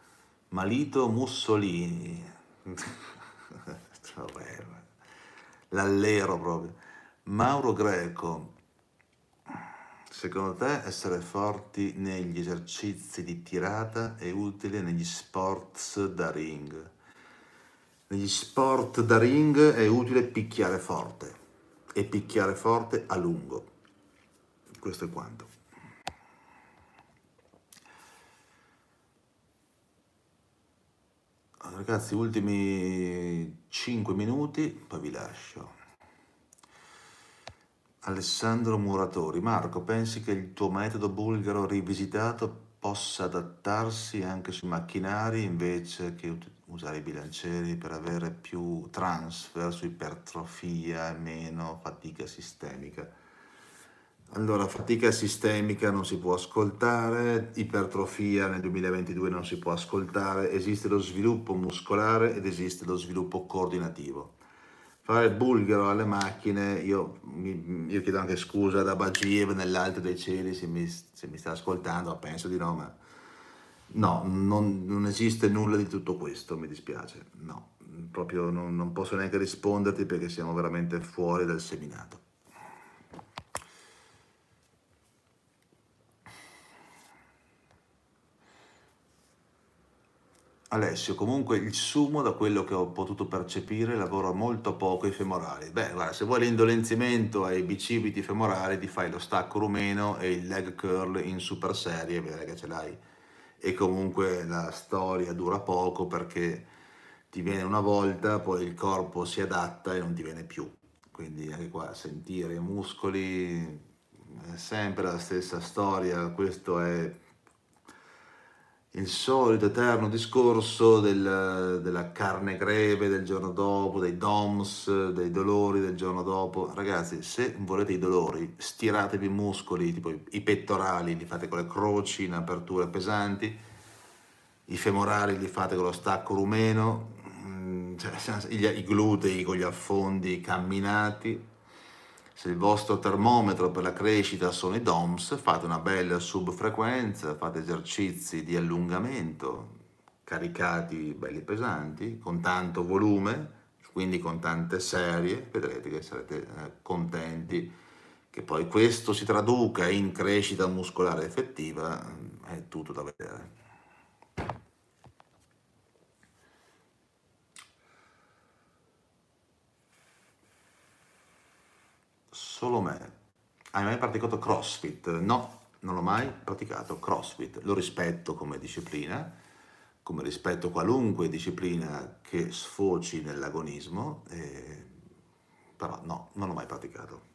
Malito Mussolini. L'allero proprio. Mauro Greco. Secondo te essere forti negli esercizi di tirata è utile negli sport da ring? Negli sport da ring è utile picchiare forte e picchiare forte a lungo. Questo è quanto. Ah, ragazzi, ultimi 5 minuti, poi vi lascio. Alessandro Muratori. Marco, pensi che il tuo metodo bulgaro rivisitato possa adattarsi anche sui macchinari invece che usare i bilancieri per avere più transfer su ipertrofia e meno fatica sistemica? Allora, fatica sistemica non si può ascoltare, ipertrofia nel 2022 non si può ascoltare, esiste lo sviluppo muscolare ed esiste lo sviluppo coordinativo. Fare bulgaro alle macchine, io, mi, io chiedo anche scusa da Bagiev nell'alto dei cieli se mi, se mi, sta ascoltando, penso di no, ma no, non, non, esiste nulla di tutto questo, mi dispiace, no, proprio non, non posso neanche risponderti perché siamo veramente fuori dal seminato. Alessio, comunque il sumo, da quello che ho potuto percepire, lavora molto poco i femorali. Beh, guarda, se vuoi l'indolenzimento ai bicipiti femorali, ti fai lo stacco rumeno e il leg curl in super serie, vedrai che ce l'hai. E comunque la storia dura poco perché ti viene una volta, poi il corpo si adatta e non ti viene più. Quindi anche qua sentire i muscoli è sempre la stessa storia, questo è il solito eterno discorso del, della carne greve del giorno dopo, dei DOMS, dei dolori del giorno dopo. Ragazzi, se volete i dolori, stiratevi i muscoli, tipo i, i pettorali, li fate con le croci in aperture pesanti, i femorali li fate con lo stacco rumeno, mm, cioè, i glutei con gli affondi camminati se il vostro termometro per la crescita sono i DOMS, fate una bella subfrequenza, fate esercizi di allungamento, caricati belli pesanti, con tanto volume, quindi con tante serie, vedrete che sarete eh, contenti che poi questo si traduca in crescita muscolare effettiva, eh, è tutto da vedere. solo me. Hai mai praticato CrossFit? No, non l'ho mai praticato CrossFit. Lo rispetto come disciplina, come rispetto qualunque disciplina che sfoci nell'agonismo, eh, però no, non l'ho mai praticato.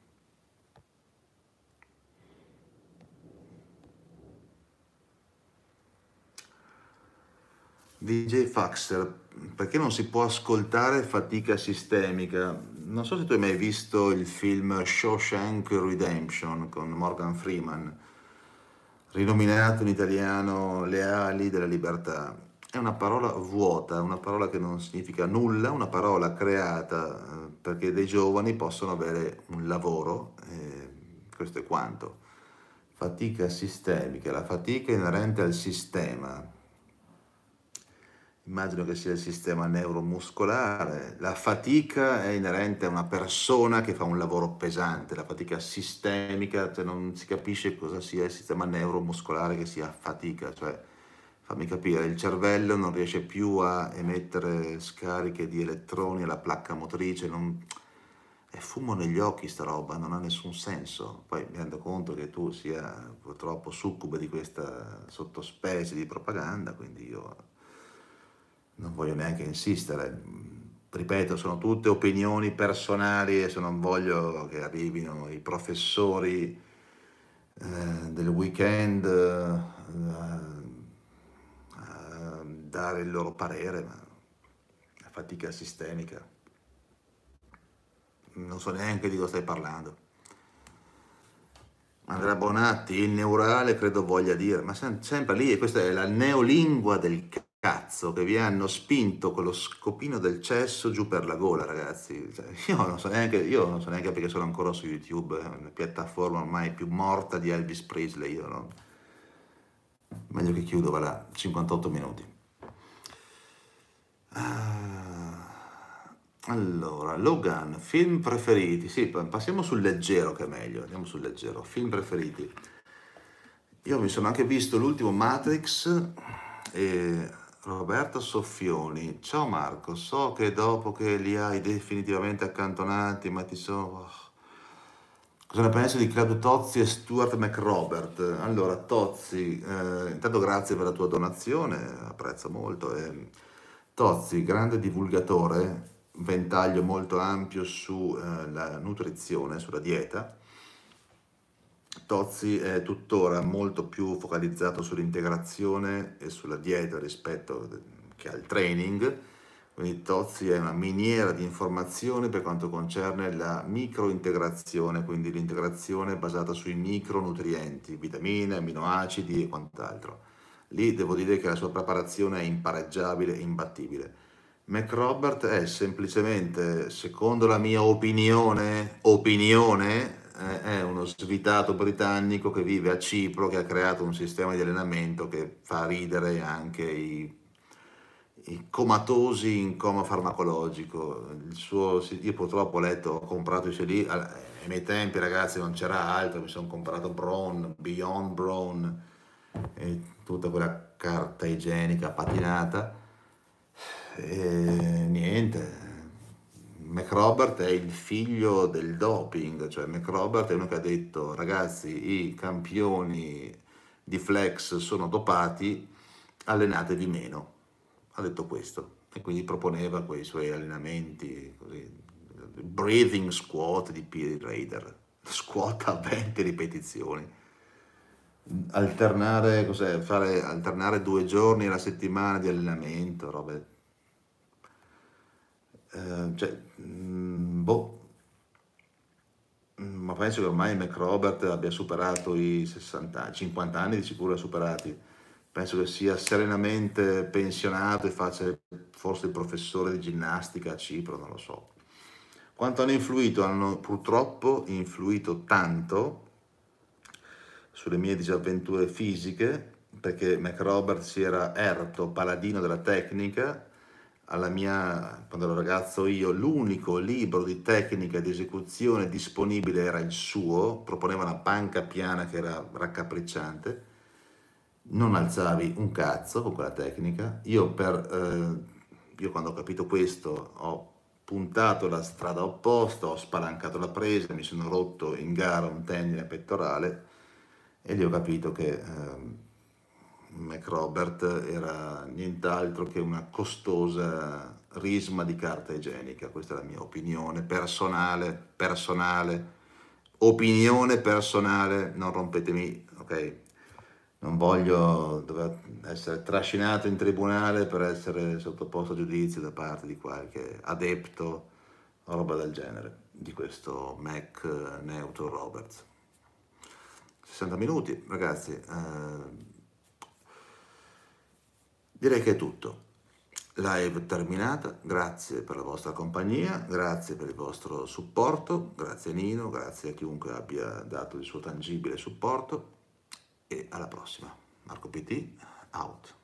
DJ Faxer, perché non si può ascoltare fatica sistemica? Non so se tu hai mai visto il film Shawshank Redemption con Morgan Freeman, rinominato in italiano Le ali della libertà. È una parola vuota, una parola che non significa nulla, una parola creata eh, perché dei giovani possono avere un lavoro, eh, questo è quanto. Fatica sistemica, la fatica inerente al sistema, immagino che sia il sistema neuromuscolare. La fatica è inerente a una persona che fa un lavoro pesante, la fatica sistemica, cioè non si capisce cosa sia il sistema neuromuscolare che sia fatica, cioè fammi capire, il cervello non riesce più a emettere scariche di elettroni alla placca motrice, non... è fumo negli occhi sta roba, non ha nessun senso. Poi mi rendo conto che tu sia purtroppo succube di questa sottospecie di propaganda, quindi io non voglio neanche insistere, ripeto, sono tutte opinioni personali e se non voglio che arrivino i professori eh, del weekend eh, a dare il loro parere, ma è fatica sistemica. Non so neanche di cosa stai parlando. Andrea Bonatti, il neurale credo voglia dire, ma sempre lì, e questa è la neolingua del cazzo cazzo che vi hanno spinto con lo scopino del cesso giù per la gola, ragazzi. Cioè, io, non so neanche, io non so neanche perché sono ancora su YouTube, è eh, una piattaforma ormai più morta di Elvis Presley. Io non... Meglio che chiudo, va là, 58 minuti. Ah, allora, Logan, film preferiti. Sì, passiamo sul leggero che è meglio, andiamo sul leggero. Film preferiti. Io mi sono anche visto l'ultimo Matrix e Roberto Soffioni, ciao Marco, so che dopo che li hai definitivamente accantonati, ma ti sono... Oh. Cosa ne pensi di Claudio Tozzi e Stuart McRobert? Allora, Tozzi, eh, intanto grazie per la tua donazione, apprezzo molto. Eh. Tozzi, grande divulgatore, ventaglio molto ampio sulla eh, nutrizione, sulla dieta, Tozzi è tuttora molto più focalizzato sull'integrazione e sulla dieta rispetto che al training, quindi Tozzi è una miniera di informazioni per quanto concerne la microintegrazione, quindi l'integrazione basata sui micronutrienti, vitamine, aminoacidi e quant'altro. Lì devo dire che la sua preparazione è impareggiabile e imbattibile. McRobert è semplicemente, secondo la mia opinione, opinione, eh, è uno svitato britannico che vive a Cipro, che ha creato un sistema di allenamento che fa ridere anche i, i comatosi in coma farmacologico. Il suo, io purtroppo ho letto, ho comprato i suoi libri, ai miei tempi ragazzi non c'era altro, mi sono comprato Brown, Beyond Brown e tutta quella carta igienica patinata. E niente, McRobert è il figlio del doping, cioè McRobert è uno che ha detto ragazzi i campioni di flex sono dopati, allenatevi meno, ha detto questo e quindi proponeva quei suoi allenamenti, così, breathing squat di Piri Raider, squat a 20 ripetizioni. Alternare, cos'è? Fare, alternare due giorni alla settimana di allenamento, robe eh, cioè, mh, mm, boh, mm, ma penso che ormai Mac abbia superato i 60, 50 anni, di sicuro ha superati. Penso che sia serenamente pensionato e faccia forse il professore di ginnastica a Cipro, non lo so. Quanto hanno influito? Hanno purtroppo influito tanto sulle mie disavventure fisiche, perché Mac si era erto paladino della tecnica alla mia, quando ero ragazzo io, l'unico libro di tecnica di esecuzione disponibile era il suo, proponeva una panca piana che era raccapricciante, non alzavi un cazzo con quella tecnica, io, per, eh, io quando ho capito questo ho puntato la strada opposta, ho spalancato la presa, mi sono rotto in gara un tendine pettorale e lì ho capito che... Eh, MacRobert era nient'altro che una costosa risma di carta igienica, questa è la mia opinione personale, personale, opinione personale, non rompetemi, ok? Non voglio essere trascinato in tribunale per essere sottoposto a giudizio da parte di qualche adepto o roba del genere, di questo Mac Neutro Roberts. 60 minuti, ragazzi. Eh, Direi che è tutto. Live terminata, grazie per la vostra compagnia, grazie per il vostro supporto, grazie a Nino, grazie a chiunque abbia dato il suo tangibile supporto e alla prossima. Marco PT, out.